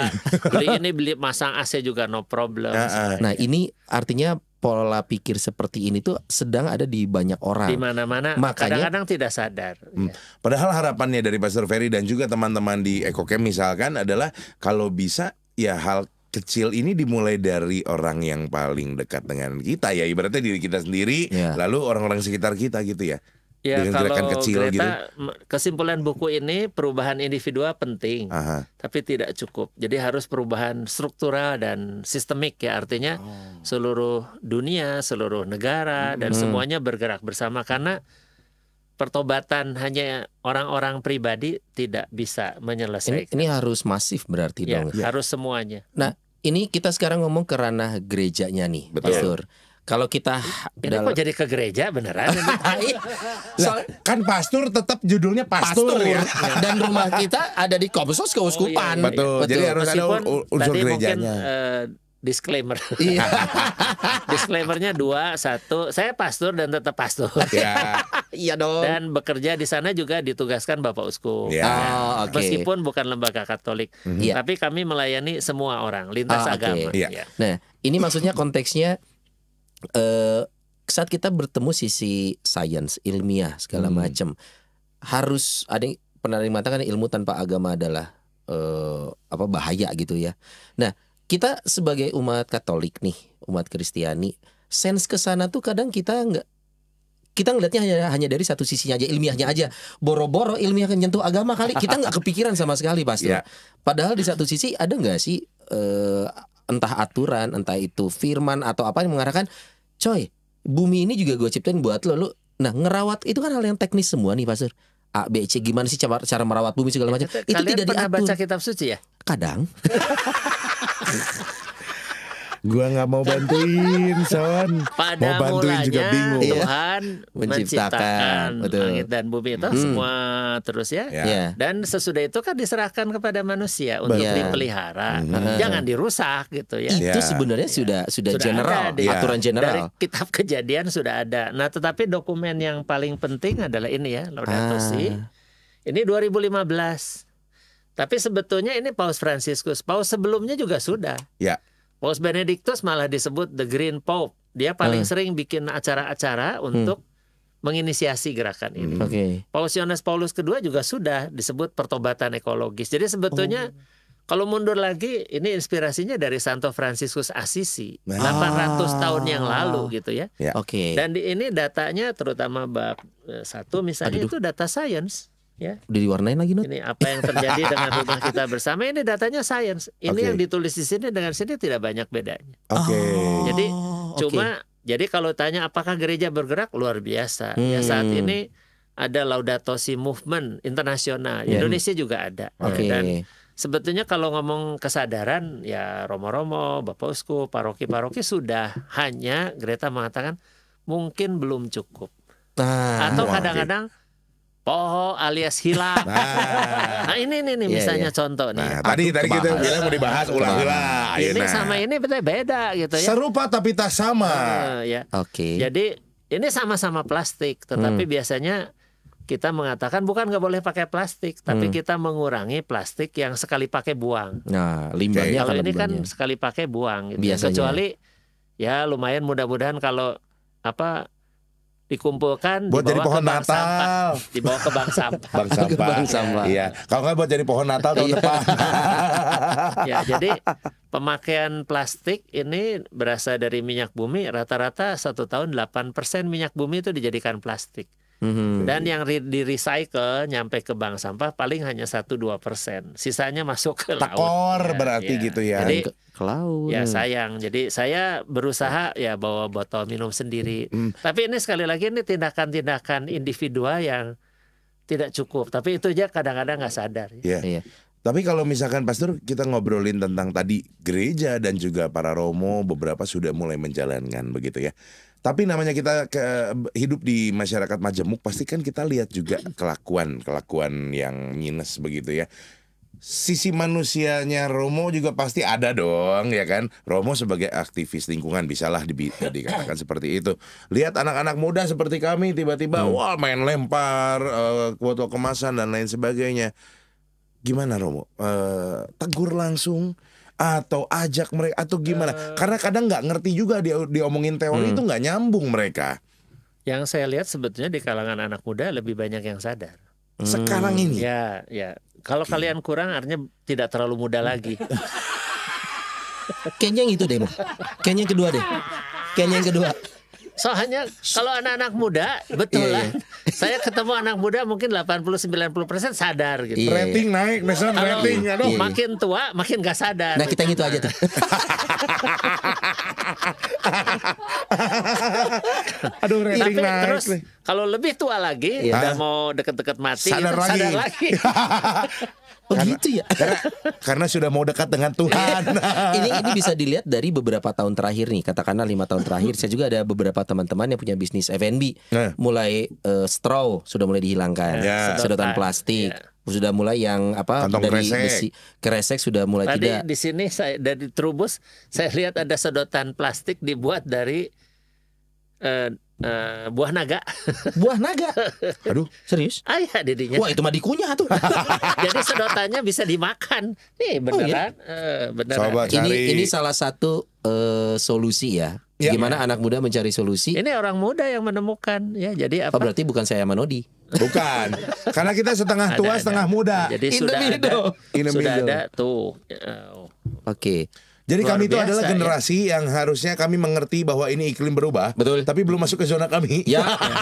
beli ini beli masang AC juga no problem nah, nah ini artinya pola pikir seperti ini tuh sedang ada di banyak orang. Di mana-mana. Makanya kadang-kadang tidak sadar. Hmm. Ya. Padahal harapannya dari Pastor Ferry dan juga teman-teman di Ekokem misalkan adalah kalau bisa ya hal kecil ini dimulai dari orang yang paling dekat dengan kita ya ibaratnya diri kita sendiri yeah. lalu orang-orang sekitar kita gitu ya Ya, dengan gerakan kecil Greta, gitu. Kesimpulan buku ini perubahan individual penting, Aha. tapi tidak cukup. Jadi harus perubahan struktural dan sistemik ya. Artinya oh. seluruh dunia, seluruh negara hmm. dan semuanya bergerak bersama karena pertobatan hanya orang-orang pribadi tidak bisa menyelesaikan. Ini, ini harus masif berarti ya, dong. Ya. Harus semuanya. Nah, ini kita sekarang ngomong ke ranah gerejanya nih, Betul. Pastor. Kalau kita ini dalam... kok jadi ke gereja beneran? Soal... kan pastor tetap judulnya pastor, ya. ya. Dan rumah kita ada di kompos keuskupan. Oh, iya, iya. Betul. Iya. Betul. Jadi harus Meskipun ada unsur gerejanya. Mungkin, uh, eh, disclaimer. Iya. Disclaimernya dua, satu, saya pastor dan tetap pastor. Iya. iya dong. Dan bekerja di sana juga ditugaskan Bapak Uskup. Iya. Oh, nah, ah, okay. Meskipun bukan lembaga Katolik, mm-hmm. tapi kami melayani semua orang lintas oh, agama. Yeah. Yeah. Nah, ini maksudnya konteksnya eh saat kita bertemu sisi sains, ilmiah segala hmm. macam, harus ada yang pernah mengatakan ilmu tanpa agama adalah uh, apa bahaya gitu ya. Nah, kita sebagai umat Katolik nih, umat Kristiani, sense ke sana tuh kadang kita nggak kita ngelihatnya hanya hanya dari satu sisinya aja ilmiahnya aja boro-boro ilmiah kan nyentuh agama kali kita nggak kepikiran sama sekali pasti iya. yeah. padahal di satu sisi ada nggak sih uh, entah aturan entah itu firman atau apa yang mengarahkan coy bumi ini juga gue ciptain buat lo lo, nah ngerawat itu kan hal yang teknis semua nih pastor A, B, C gimana sih cara, cara merawat bumi segala macam. Itu tidak pernah diatur. baca kitab suci ya? Kadang. Gua nggak mau bantuin, Son. Pada mau bantuin mulanya, juga bingung. Tuhan iya. menciptakan, menciptakan langit dan bumi itu hmm. semua terus ya. Yeah. Ya. Dan sesudah itu kan diserahkan kepada manusia untuk yeah. dipelihara, hmm. jangan dirusak gitu ya. Itu ya. sebenarnya yeah. sudah sudah, sudah general, di, yeah. aturan ya. general. Dari kitab kejadian sudah ada. Nah, tetapi dokumen yang paling penting adalah ini ya, Laudato ah. Si. Ini 2015. Tapi sebetulnya ini Paus Franciscus. Paus sebelumnya juga sudah. Ya. Paus Benedictus malah disebut the Green Pope. Dia paling hmm. sering bikin acara-acara hmm. untuk hmm. menginisiasi gerakan ini. Hmm. Okay. Paus Yohanes Paulus kedua juga sudah disebut pertobatan ekologis. Jadi sebetulnya oh. Kalau mundur lagi, ini inspirasinya dari Santo Francisus Assisi, ah. 800 tahun yang lalu gitu ya. ya. Oke. Okay. Dan di ini datanya terutama bab eh, satu misalnya Aduh. itu data science ya. Udah diwarnain lagi not. Ini apa yang terjadi dengan rumah kita bersama ini datanya science Ini okay. yang ditulis di sini dengan sini tidak banyak bedanya. Oke. Okay. Oh, jadi okay. cuma jadi kalau tanya apakah gereja bergerak luar biasa. Ya, hmm. Ya saat ini ada Laudato Si movement internasional. Yeah. Indonesia juga ada. Ya, okay. Dan sebetulnya kalau ngomong kesadaran ya romo-romo, bapak uskup, paroki-paroki sudah hanya Greta mengatakan mungkin belum cukup. Nah, Atau kadang-kadang okay poho alias hilang. Nah, nah ini nih, nih iya, misalnya iya. contoh nih. Nah, tadi tadi kita bilang mau dibahas ulang ulang. Iya, ini nah. sama ini beda beda gitu ya. Serupa tapi tak sama. Uh, ya. Oke. Okay. Jadi ini sama-sama plastik, tetapi hmm. biasanya kita mengatakan bukan nggak boleh pakai plastik, tapi hmm. kita mengurangi plastik yang sekali pakai buang. Nah, limbahnya kalau ini limbanya. kan sekali pakai buang. Gitu. Ya. Biasanya. Kecuali ya lumayan mudah-mudahan kalau apa dikumpulkan buat jadi pohon Natal sampah, dibawa ke bank sampah bank sampah, bank sampah. iya kalau nggak buat jadi pohon Natal tahun iya. depan ya jadi pemakaian plastik ini berasal dari minyak bumi rata-rata satu tahun 8% minyak bumi itu dijadikan plastik Mm-hmm. Dan yang di recycle nyampe ke bank sampah paling hanya satu dua persen. Sisanya masuk ke Takor laut. Iya, berarti ya. gitu ya. Jadi ke, laut. Ya sayang. Jadi saya berusaha ya bawa botol minum sendiri. Mm. Tapi ini sekali lagi ini tindakan-tindakan individual yang tidak cukup. Tapi itu aja kadang-kadang nggak sadar. Yeah. Yeah. Tapi kalau misalkan Pastor kita ngobrolin tentang tadi gereja dan juga para romo beberapa sudah mulai menjalankan begitu ya. Tapi namanya kita ke, hidup di masyarakat majemuk pasti kan kita lihat juga kelakuan kelakuan yang minus begitu ya. Sisi manusianya Romo juga pasti ada dong ya kan. Romo sebagai aktivis lingkungan bisalah di, dikatakan seperti itu. Lihat anak-anak muda seperti kami tiba-tiba hmm. wah main lempar uh, kemasan dan lain sebagainya. Gimana Romo? Uh, tegur langsung atau ajak mereka atau gimana? Uh, Karena kadang nggak ngerti juga dia diomongin teori hmm. itu nggak nyambung mereka. Yang saya lihat sebetulnya di kalangan anak muda lebih banyak yang sadar. Hmm. Sekarang ini. Ya, ya. Kalau okay. kalian kurang artinya tidak terlalu muda lagi. kenyang itu deh, kenyang kedua deh. kenyang kedua. Soalnya kalau anak-anak muda, betul iya, lah. Iya. Saya ketemu anak muda mungkin 80-90% sadar gitu. Iya, rating naik, misalnya kalau rating. yeah. Makin tua, makin gak sadar. Nah kita gitu aja tuh. Aduh rating Tapi naik. terus kalau lebih tua lagi, udah mau deket-deket mati, sadar lagi. Sadar lagi. Oh karena, gitu ya. Karena, karena sudah mau dekat dengan Tuhan. ini ini bisa dilihat dari beberapa tahun terakhir nih, katakanlah lima tahun terakhir. Saya juga ada beberapa teman-teman yang punya bisnis F&B, nah. mulai uh, straw sudah mulai dihilangkan, yeah. Ya. sedotan plastik. Yeah sudah mulai yang apa Kantong dari kresek. besi kresek sudah mulai Tadi tidak. di sini saya dari Trubus saya lihat ada sedotan plastik dibuat dari eh, Uh, buah naga. Buah naga. Aduh, serius? Ayah iya, dedinya. Wah, itu mah dikunyah tuh. Jadi sedotannya bisa dimakan. Nih, oh, beneran. Oh, iya? uh, beneran. Coba cari. Ini ini salah satu uh, solusi ya. ya. Gimana ya. anak muda mencari solusi? Ini orang muda yang menemukan ya. Jadi oh, apa? Oh, berarti bukan saya Manodi. Bukan. Karena kita setengah tua, ada, setengah ada. muda. Jadi In sudah ada. Sudah ada tuh. Ya, oh. Oke. Okay. Jadi kami itu adalah ya. generasi ya. yang harusnya kami mengerti bahwa ini iklim berubah. Betul. Tapi belum masuk ke zona kami. Ya. ya.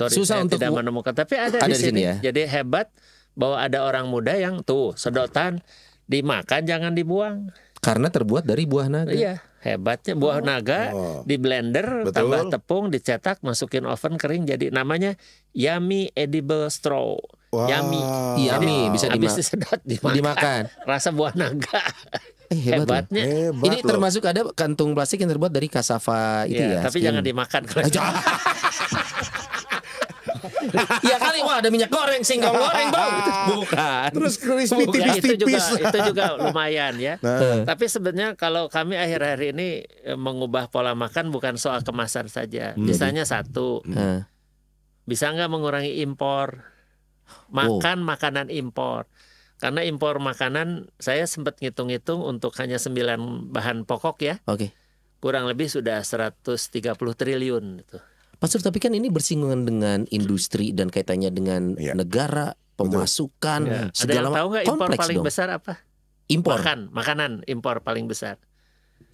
Sorry, Susah untuk tidak menemukan. Tapi ada, ada di sini. sini ya. Jadi hebat bahwa ada orang muda yang tuh sedotan dimakan jangan dibuang. Karena terbuat dari buah naga. Iya, hebatnya buah oh. naga oh. di blender, Betul. tambah tepung, dicetak, masukin oven kering jadi namanya yummy edible straw. Wow. Yummy, yummy bisa dimakan. disedot dimakan. dimakan. Rasa buah naga. Eh, hebat Hebatnya. Hebat ini loh. termasuk ada kantung plastik yang terbuat dari kasava itu ya. ya tapi skin. jangan dimakan kalau. ya kali wah ada minyak goreng singkong goreng bro bukan terus crispy tipis-tipis itu juga itu juga lumayan ya nah. tapi sebenarnya kalau kami akhir-akhir ini e, mengubah pola makan bukan soal kemasan saja hmm. misalnya satu hmm. bisa nggak mengurangi impor makan oh. makanan impor karena impor makanan saya sempat ngitung-ngitung untuk hanya 9 bahan pokok ya. Oke. Okay. Kurang lebih sudah 130 triliun itu. Pak Sur, tapi kan ini bersinggungan dengan industri dan kaitannya dengan ya. negara, pemasukan, ya. segala macam. Tahu impor paling dong. besar apa? Impor. Makan, makanan impor paling besar.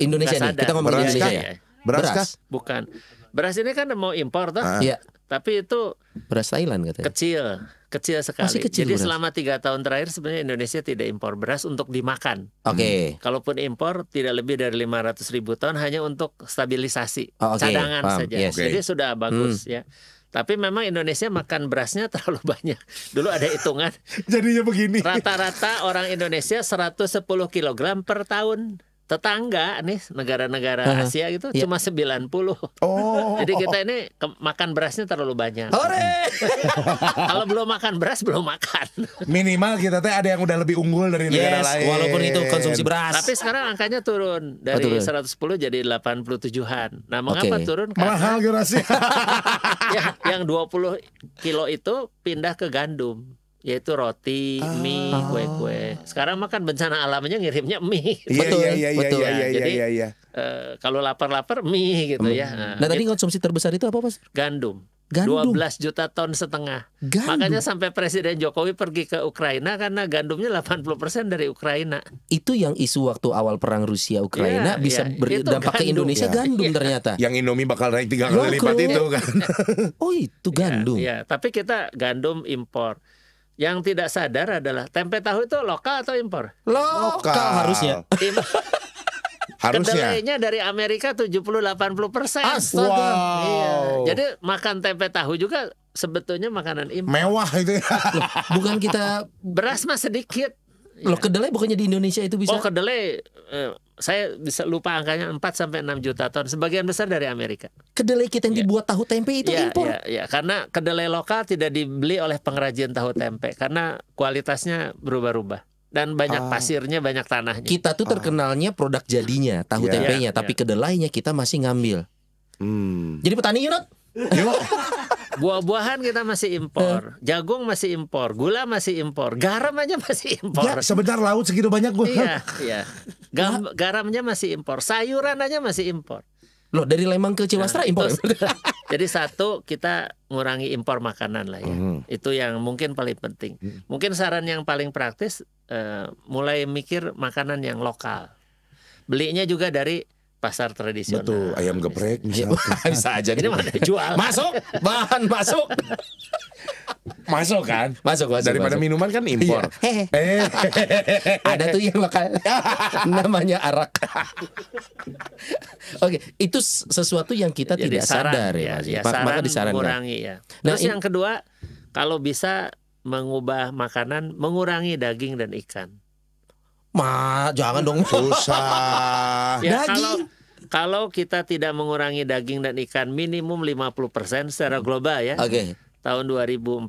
Indonesia nih, kita ngomong Indonesia kan? ya. Beras, iya. beras. Kah? bukan. Beras ini kan mau impor tuh. Ah. Iya. Tapi itu beras Thailand katanya. Kecil kecil sekali. Masih kecil Jadi beras. selama tiga tahun terakhir sebenarnya Indonesia tidak impor beras untuk dimakan. Oke. Okay. Hmm. Kalaupun impor tidak lebih dari lima ratus ribu ton hanya untuk stabilisasi oh, okay. cadangan Paham. saja. Yes. Okay. Jadi sudah bagus hmm. ya. Tapi memang Indonesia makan berasnya terlalu banyak. Dulu ada hitungan. Jadinya begini. Rata-rata orang Indonesia 110 kg per tahun tetangga nih negara-negara uh -huh. Asia gitu yeah. cuma 90. Oh. Jadi kita ini makan berasnya terlalu banyak. Hore! Kalau belum makan beras belum makan. Minimal kita teh ada yang udah lebih unggul dari yes, negara lain. walaupun itu konsumsi beras. Tapi sekarang angkanya turun dari oh, turun. 110 jadi 87-an. Nah, mengapa okay. turun? Karena Mahal gerasnya. ya, yang 20 kilo itu pindah ke gandum yaitu roti, ah. mie, kue-kue. Sekarang makan bencana alamnya ngirimnya mie. Gitu. Iya, betul, iya iya, iya, iya, betul. Iya, iya, iya, Jadi iya, iya. Uh, kalau lapar-lapar mie gitu ya. hmm. ya. Nah, nah tadi gitu. konsumsi terbesar itu apa, Mas? Gandum. Gandum. 12 juta ton setengah. Gandum. Makanya sampai Presiden Jokowi pergi ke Ukraina karena gandumnya 80% dari Ukraina. Itu yang isu waktu awal perang Rusia Ukraina ya, bisa ya, berdampak ke Indonesia ya. gandum ya. ternyata. Yang Indomie bakal naik tiga kali lipat itu kan. oh, itu gandum. Ya, ya, tapi kita gandum impor. Yang tidak sadar adalah tempe tahu itu lokal atau impor? Lokal, lokal harusnya. Harusnya. Kedelainya dari Amerika 70-80 persen. Astaga. Iya. Wow. Iya. Jadi makan tempe tahu juga sebetulnya makanan impor. Mewah itu ya. Loh, bukan kita... Beras mah sedikit. Loh kedelai bukannya di Indonesia itu bisa? Oh kedelai... Eh, saya bisa lupa angkanya 4 sampai 6 juta ton, sebagian besar dari Amerika. Kedelai kita yang iya. dibuat tahu tempe itu ya, impor. yeah, yeah. karena kedelai lokal tidak dibeli oleh pengrajin tahu tempe karena kualitasnya berubah-ubah dan banyak ah. pasirnya, banyak tanahnya. Kita tuh ah. terkenalnya produk jadinya tahu yeah. tempenya, yeah, tapi yeah. kedelainya kita masih ngambil. Hmm. Jadi petani Yunus Buah-buahan kita masih impor, eh. jagung masih impor, gula masih impor, garam aja masih impor. Ya, sebentar laut segitu banyak gua. Iya, iya. Gam, garamnya masih impor, sayuran aja masih impor. Loh, dari Lembang ke Ciwastra nah, impor. Ya? jadi satu kita ngurangi impor makanan lah ya. Mm. Itu yang mungkin paling penting. Hmm. Mungkin saran yang paling praktis uh, mulai mikir makanan yang lokal. Belinya juga dari pasar tradisional. Betul, ayam geprek misalnya. Bisa aja. Ini mana jual? Masuk, bahan masuk. masuk kan? Masuk, masuk. Daripada masuk. minuman kan iya. impor. Ada tuh yang lokal. Namanya arak. Oke, okay. itu sesuatu yang kita Jadi tidak saran, sadar ya. ya, ya saran Maka disarankan. Mengurangi ya. Nah, Terus nah, yang kedua, kalau bisa mengubah makanan, mengurangi daging dan ikan. Ma, jangan dong. Susah. ya, ya daging. Kalau kita tidak mengurangi daging dan ikan minimum 50% secara hmm. global ya. Oke. Okay. Tahun 2040, 2050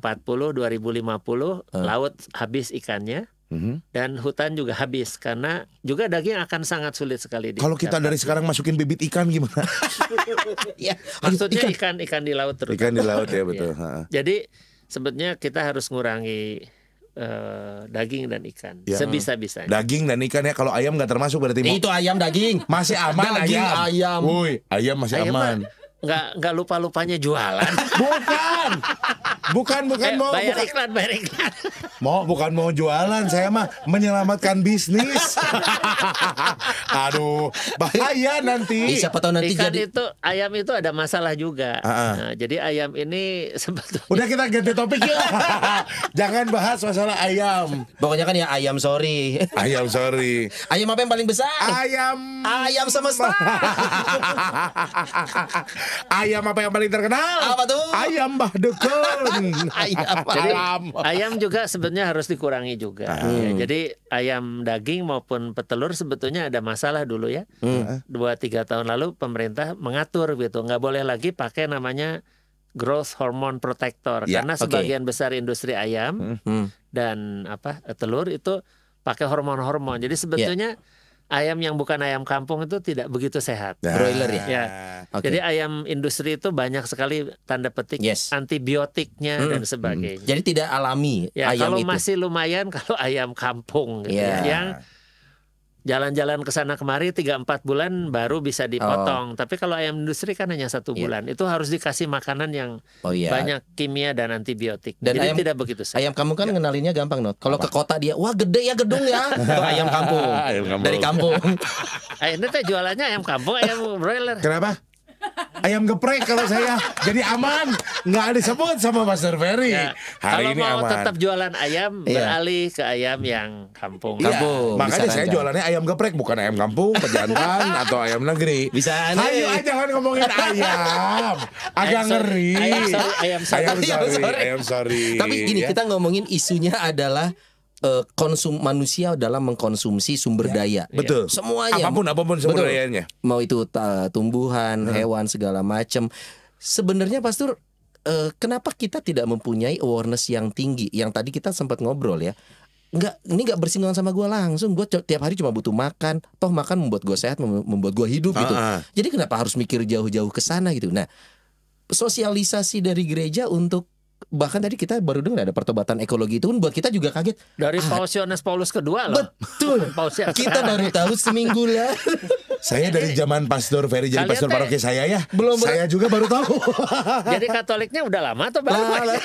uh. laut habis ikannya. Hmm. Dan hutan juga habis karena juga daging akan sangat sulit sekali. Kalau kita dari sekarang masukin bibit ikan gimana? ya, maksudnya ikan. ikan ikan di laut terus. Ikan di laut ya betul. ya. Jadi sebetulnya kita harus ngurangi Eh, daging dan ikan ya. sebisa bisanya daging dan ikan ya kalau ayam nggak termasuk berarti itu ayam daging masih aman daging ayam, ayam. Woy, ayam masih ayam aman nggak nggak lupa lupanya jualan. Bukan, bukan bukan mau bayar iklan bayar iklan. Mau bukan mau jualan, saya mah menyelamatkan bisnis. Aduh, bahaya nanti. siapa tahu nanti jadi itu ayam itu ada masalah juga. Ah, ah. Nah, jadi ayam ini sebetulnya. Udah kita ganti topik ya. Jangan bahas masalah ayam. Pokoknya kan ya ayam sorry. Ayam sorry. Ayam apa yang paling besar? Ayam. Ayam semesta. Ayam apa yang paling terkenal? Apa tuh? Ayam bah Deken. ayam. ayam. ayam juga sebetulnya harus dikurangi juga. Hmm. Ya, jadi ayam daging maupun petelur sebetulnya ada masalah dulu ya. Hmm. Dua tiga tahun lalu pemerintah mengatur gitu, nggak boleh lagi pakai namanya growth hormone protector ya, karena okay. sebagian besar industri ayam hmm. hmm. dan apa telur itu pakai hormon-hormon. Jadi sebetulnya yeah ayam yang bukan ayam kampung itu tidak begitu sehat. Nah. Broiler ya. ya. Okay. Jadi ayam industri itu banyak sekali tanda petik yes. antibiotiknya hmm. dan hmm. sebagainya. Hmm. Jadi tidak alami ya, ayam kalau itu. Kalau masih lumayan kalau ayam kampung gitu yeah. yang jalan-jalan ke sana kemari 3 4 bulan baru bisa dipotong. Oh. Tapi kalau ayam industri kan hanya satu iya. bulan. yeah. Itu harus dikasih makanan yang oh, yeah. banyak kimia dan antibiotik. Dan Jadi ayam, tidak begitu. Sehat. Ayam kamu kan ya. ngenalinnya gampang, Not. Kalau ke kota dia, wah gede ya gedung ya. Itu ayam kampung. ayam kampung. Dari kampung. Eh, ini teh jualannya ayam kampung, ayam broiler. Kenapa? ayam geprek kalau saya jadi aman nggak disebut sama mas Ferry ya. hari kalau ini mau aman. tetap jualan ayam ya. beralih ke ayam yang kampung ya. kampung makanya saya jualannya ayam geprek bukan ayam kampung pejantan atau ayam negeri bisa ayo aja kan ngomongin ayam agak ayam ngeri ayam sorry ayam sorry ayam sorry, ayam sorry. Ayam sorry. tapi gini ya. kita ngomongin isunya adalah uh, konsum manusia dalam mengkonsumsi sumber ya. daya. Iya. Betul. Semuanya. Apapun apapun sumber betul. dayanya. Mau itu uh, tumbuhan, hmm. hewan segala macam. Sebenarnya Pastor uh, kenapa kita tidak mempunyai awareness yang tinggi yang tadi kita sempat ngobrol ya Enggak, ini enggak bersinggungan sama gue langsung gue tiap hari cuma butuh makan toh makan membuat gue sehat membuat gue hidup gitu uh jadi kenapa harus mikir jauh-jauh ke sana gitu nah sosialisasi dari gereja untuk bahkan tadi kita baru dengar ada pertobatan ekologi itu pun buat kita juga kaget dari ah, Paus Paulus kedua loh betul kita baru tahu seminggu lah saya dari zaman Pastor Ferry jadi Pastor Paroki saya ya belum saya juga baru tahu jadi Katoliknya udah lama atau baru lah, lah.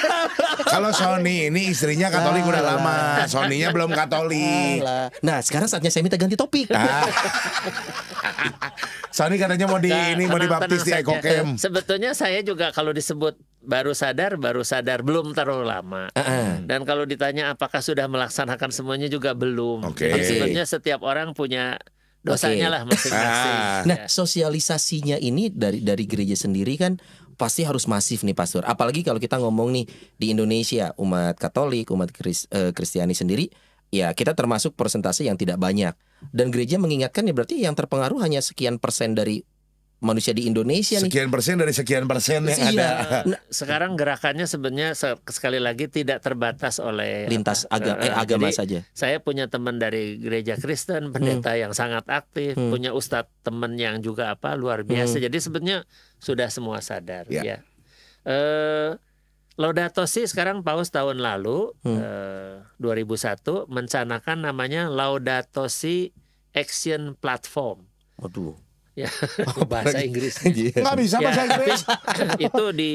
kalau Sony ini istrinya Katolik lah, udah lah. lama Sonynya belum Katolik nah sekarang saatnya saya minta ganti topik nah. Sony katanya mau di nah, ini tenang, mau dibaptis tenang, di Ekokem sebetulnya saya juga kalau disebut baru sadar baru sadar belum terlalu lama uh -uh. dan kalau ditanya apakah sudah melaksanakan semuanya juga belum okay. Kan sebenarnya setiap orang punya dosanya okay. lah masing-masing ah. nah sosialisasinya ini dari dari gereja sendiri kan pasti harus masif nih pastor. Apalagi kalau kita ngomong nih di Indonesia umat Katolik, umat Kris, eh, Kristiani sendiri, ya kita termasuk persentase yang tidak banyak. Dan gereja mengingatkan ya berarti yang terpengaruh hanya sekian persen dari manusia di Indonesia sekian nih. persen dari sekian persen yang iya. ada. Nah, sekarang gerakannya sebenarnya sekali lagi tidak terbatas oleh lintas agama, eh, eh, agama saja. Saya punya teman dari gereja Kristen, hmm. pendeta hmm. yang sangat aktif, hmm. punya ustadz teman yang juga apa luar biasa. Hmm. Jadi sebenarnya sudah semua sadar ya, ya. Eh Laudato si sekarang paus tahun lalu hmm. e, eh, 2001 mencanakan namanya Laudato si Action Platform. Waduh Ya, iya. ya, bahasa Inggris. nggak bisa bahasa Inggris. itu di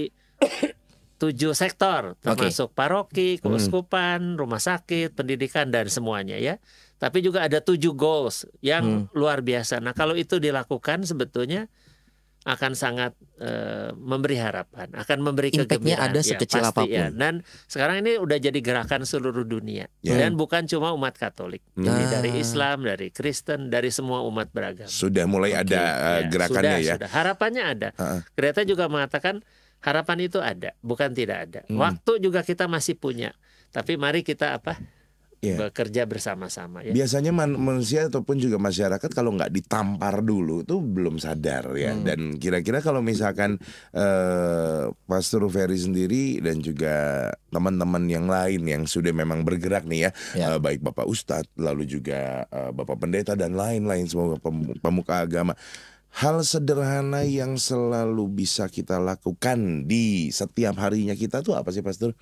tujuh sektor termasuk okay. paroki, hmm. keuskupan, hmm. rumah sakit, pendidikan dan semuanya ya. Tapi juga ada tujuh goals yang hmm. luar biasa. Nah kalau itu dilakukan sebetulnya akan sangat uh, memberi harapan, akan memberi kegembiraan. ada ya, sekecil ya, pasti, apapun. Ya. Dan sekarang ini udah jadi gerakan seluruh dunia yeah. dan bukan cuma umat Katolik, jadi hmm. dari ah. Islam, dari Kristen, dari semua umat beragama. Sudah mulai okay. ada uh, gerakannya sudah, ya. Sudah. Harapannya ada. Uh-uh. Kereta juga mengatakan harapan itu ada, bukan tidak ada. Hmm. Waktu juga kita masih punya, tapi mari kita apa? yeah. bekerja bersama-sama. Ya. Biasanya man manusia ataupun juga masyarakat kalau nggak ditampar dulu tuh belum sadar ya. Hmm. Dan kira-kira kalau misalkan eh, Pastor Ferry sendiri dan juga teman-teman yang lain yang sudah memang bergerak nih ya, ya. uh, baik Bapak Ustadz lalu juga uh, Bapak Pendeta dan lain-lain semua pemuka agama hal sederhana yang selalu bisa kita lakukan di setiap harinya kita tuh apa sih Pastor?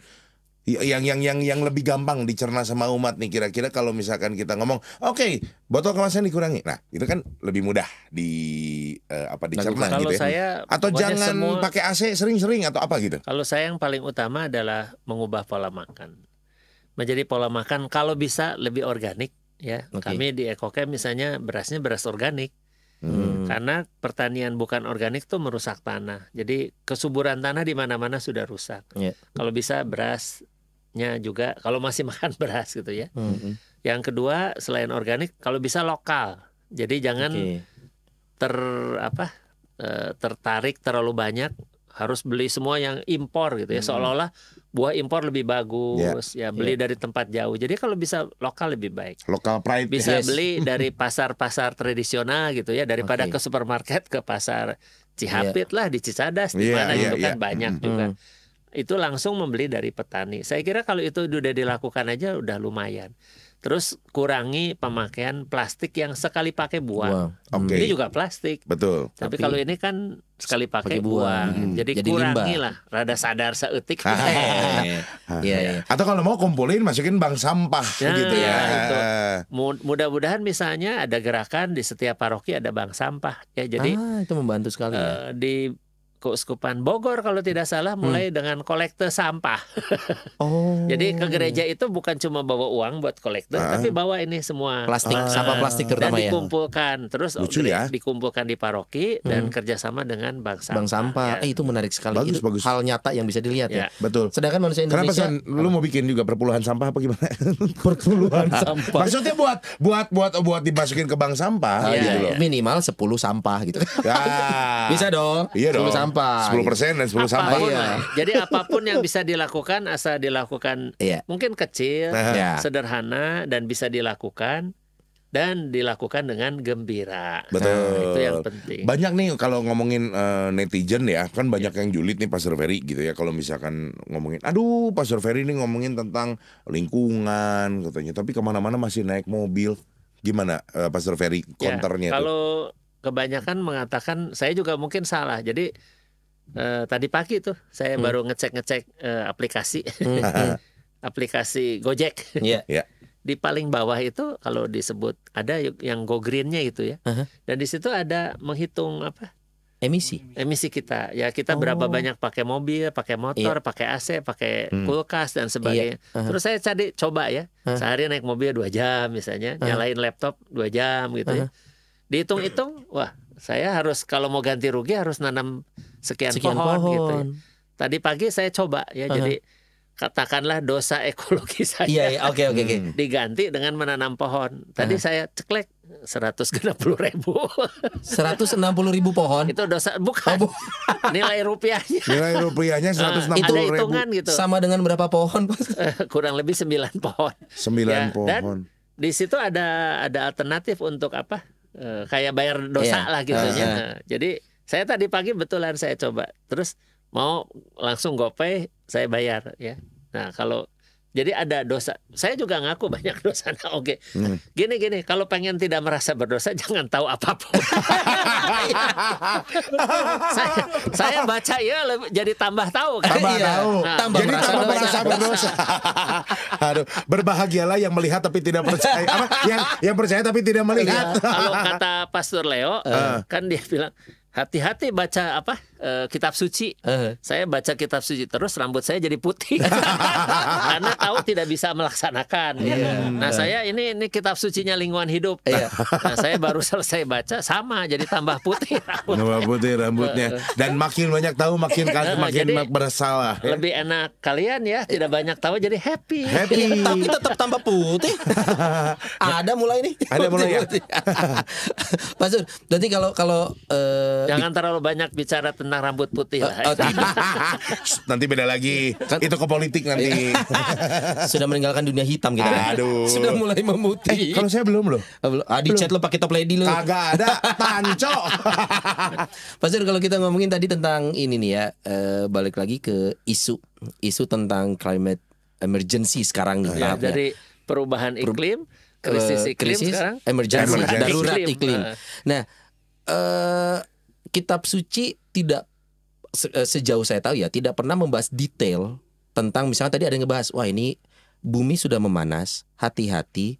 yang yang yang yang lebih gampang dicerna sama umat nih kira-kira kalau misalkan kita ngomong oke okay, botol kemasan dikurangi nah itu kan lebih mudah di uh, apa nah, dicerna kalau gitu ya saya, atau jangan semua, pakai AC sering-sering atau apa gitu kalau saya yang paling utama adalah mengubah pola makan menjadi pola makan kalau bisa lebih organik ya okay. kami di Ekokem misalnya berasnya beras organik Hmm. Karena pertanian bukan organik tuh merusak tanah. Jadi kesuburan tanah di mana-mana sudah rusak. Yeah. Kalau bisa beras nya juga kalau masih makan beras gitu ya. Mm-hmm. Yang kedua selain organik kalau bisa lokal. Jadi jangan okay. ter apa e, tertarik terlalu banyak harus beli semua yang impor gitu ya. Mm-hmm. Seolah-olah buah impor lebih bagus yeah. Ya, ya beli yeah. dari tempat jauh. Jadi kalau bisa lokal lebih baik. Lokal pride bisa yes. beli dari pasar-pasar tradisional gitu ya daripada okay. ke supermarket ke pasar Cihapit yeah. lah di Cicadas di yeah, mana yeah, itu yeah. kan yeah. banyak mm-hmm. juga itu langsung membeli dari petani. Saya kira kalau itu sudah dilakukan aja udah lumayan. Terus kurangi pemakaian plastik yang sekali pakai buang. Wow. Okay. Ini juga plastik. Betul. Tapi, Tapi kalau ini kan sekali pakai, pakai buang. buang. Hmm. Jadi, Jadi kurangi rada sadar seetik. Iya. ya. Atau kalau mau kumpulin masukin bank sampah nah, gitu ya. ya Mudah-mudahan misalnya ada gerakan di setiap paroki ada bank sampah ya. Jadi ah, itu membantu sekali uh, Di Keuskupan Bogor kalau tidak salah hmm. mulai hmm. dengan kolekte sampah. oh. Jadi ke gereja itu bukan cuma bawa uang buat kolekte, ah. tapi bawa ini semua plastik, uh, sampah plastik terutama dan ya. dikumpulkan. Ya. Terus Lucu ya. dikumpulkan di paroki hmm. dan kerjasama dengan bank sampah. Bank sampah, ya. eh, itu menarik sekali. Bagus, itu bagus. Hal nyata yang bisa dilihat ya. ya. Betul. Sedangkan manusia Indonesia. Kenapa kan lu mau bikin juga perpuluhan sampah apa gimana? perpuluhan sampah. Maksudnya buat buat buat buat dimasukin ke bank sampah. Ya, gitu ya. Loh. Minimal 10 sampah gitu. Ya. bisa dong. Iya dong sampah. 10 persen dan 10 apapun sampai. Ya. Iya. Jadi apapun yang bisa dilakukan asal dilakukan iya. mungkin kecil, nah, ya. sederhana dan bisa dilakukan dan dilakukan dengan gembira. Nah, Betul. Nah, itu yang penting. Banyak nih kalau ngomongin uh, netizen ya, kan banyak yang julid nih Pastor Ferry gitu ya. Kalau misalkan ngomongin, aduh Pastor Ferry ini ngomongin tentang lingkungan katanya, tapi kemana-mana masih naik mobil. Gimana uh, Pastor Ferry ya, konternya? kalau kebanyakan mengatakan, saya juga mungkin salah. Jadi Uh, tadi pagi tuh saya hmm. baru ngecek-ngecek uh, aplikasi hmm. aplikasi Gojek. Yeah. yeah. Di paling bawah itu kalau disebut ada yang go greennya gitu ya. Uh -huh. Dan di situ ada menghitung apa? Emisi. Emisi kita. Ya kita oh. berapa banyak pakai mobil, pakai motor, yeah. pakai AC, pakai hmm. kulkas dan iya. sebagainya. Yeah. Uh -huh. Terus saya cari coba ya. Uh -huh. Sehari naik mobil dua jam misalnya, uh -huh. nyalain laptop dua jam gitu uh -huh. ya. Uh-huh. Dihitung-hitung, wah saya harus kalau mau ganti rugi harus nanam sekian, sekian pohon, pohon gitu. Ya. Tadi pagi saya coba ya uh -huh. jadi katakanlah dosa ekologi saya. Iya, iya. oke okay, oke okay, Okay. Hmm. Diganti dengan menanam pohon. Tadi uh. saya ceklek seratus 160 ribu Seratus enam puluh ribu pohon Itu dosa Bukan oh, Nilai rupiahnya Nilai rupiahnya seratus enam puluh ribu hitungan gitu Sama dengan berapa pohon eh, Kurang lebih sembilan pohon Sembilan ya, pohon Dan di situ ada ada alternatif untuk apa Eh, kayak bayar dosa yeah. lah gitu uh ah, -huh. ya. Ah. Nah, jadi saya tadi pagi betulan saya coba. Terus mau langsung GoPay saya bayar ya. Nah, kalau jadi ada dosa. Saya juga ngaku banyak dosa. Nah, oke. Okay. Hmm. Gini gini, kalau pengen tidak merasa berdosa jangan tahu apapun. saya, saya baca ya jadi tambah tahu kan. Tambah iya. tahu. Nah, tambah jadi merasa tambah merasa berdosa. Aduh, berbahagialah yang melihat tapi tidak percaya. Apa? Yang yang percaya tapi tidak melihat. Iya. kalau kata Pastor Leo, uh. kan dia bilang hati-hati baca apa? uh, kitab suci. Uh. Saya baca kitab suci terus rambut saya jadi putih. Karena tahu tidak bisa melaksanakan. Yeah. Gitu. Nah, saya ini ini kitab sucinya lingkungan hidup. Yeah. Nah, saya baru selesai baca sama jadi tambah putih rambutnya. Tambah putih rambutnya eh. dan makin banyak tahu makin kan, makin bersalah. Ya. Lebih enak kalian ya tidak banyak tahu jadi happy. Happy. Tapi tetap tambah putih. Ada mulai nih. Ada mulai ya. Sur, berarti kalau kalau uh, jangan terlalu banyak bicara tentang tentang rambut putih lah. Oh, nanti beda lagi. Kan, itu ke politik nanti. Iya. Sudah meninggalkan dunia hitam gitu Aduh. Sudah mulai memutih. Eh, kalau saya belum loh. Ah, belum. Ah, di chat lo pakai top lady lo. Kagak ada tanco. Pastor kalau kita ngomongin tadi tentang ini nih ya, eh, balik lagi ke isu isu tentang climate emergency sekarang nih ya, ya. dari perubahan iklim, krisis iklim krisis, sekarang, emergency, emergency. darurat iklim. iklim. Ah. Nah, eh kitab suci tidak eh, sejauh saya tahu ya tidak pernah membahas detail tentang misalnya tadi ada yang ngebahas wah ini bumi sudah memanas hati-hati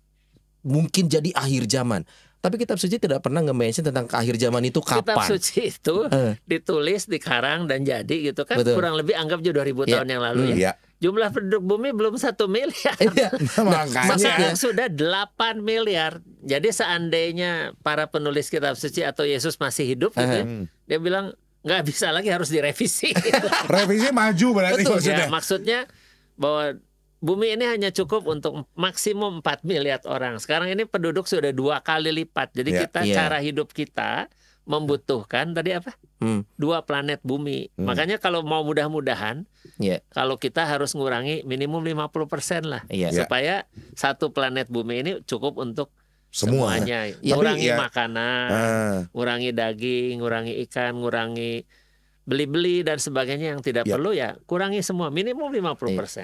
mungkin jadi akhir zaman tapi kitab suci tidak pernah nge-mention tentang akhir zaman itu kapan. Kitab suci itu uh. ditulis, dikarang dan jadi gitu kan Betul. kurang lebih anggap juga 2000 yeah. tahun yang lalu hmm, ya. Yeah jumlah penduduk bumi belum satu miliar. Iya, nah, makanya. Ya. sudah 8 miliar. Jadi seandainya para penulis kitab suci atau Yesus masih hidup gitu ya, eh. dia bilang nggak bisa lagi harus direvisi. Revisi maju berarti Betul, maksudnya. Ya, maksudnya bahwa bumi ini hanya cukup untuk maksimum 4 miliar orang. Sekarang ini penduduk sudah dua kali lipat. Jadi yeah, kita yeah. cara hidup kita membutuhkan tadi apa? Hmm. Dua planet bumi. Hmm. Makanya kalau mau mudah-mudahan, yeah. kalau kita harus ngurangi minimum 50% lah yeah. Iya. supaya satu planet bumi ini cukup untuk Semua. semuanya. Ya, ngurangi ya. makanan, ah. ngurangi daging, ngurangi ikan, ngurangi beli-beli dan sebagainya yang tidak ya. perlu ya kurangi semua minimum 50%. Iya.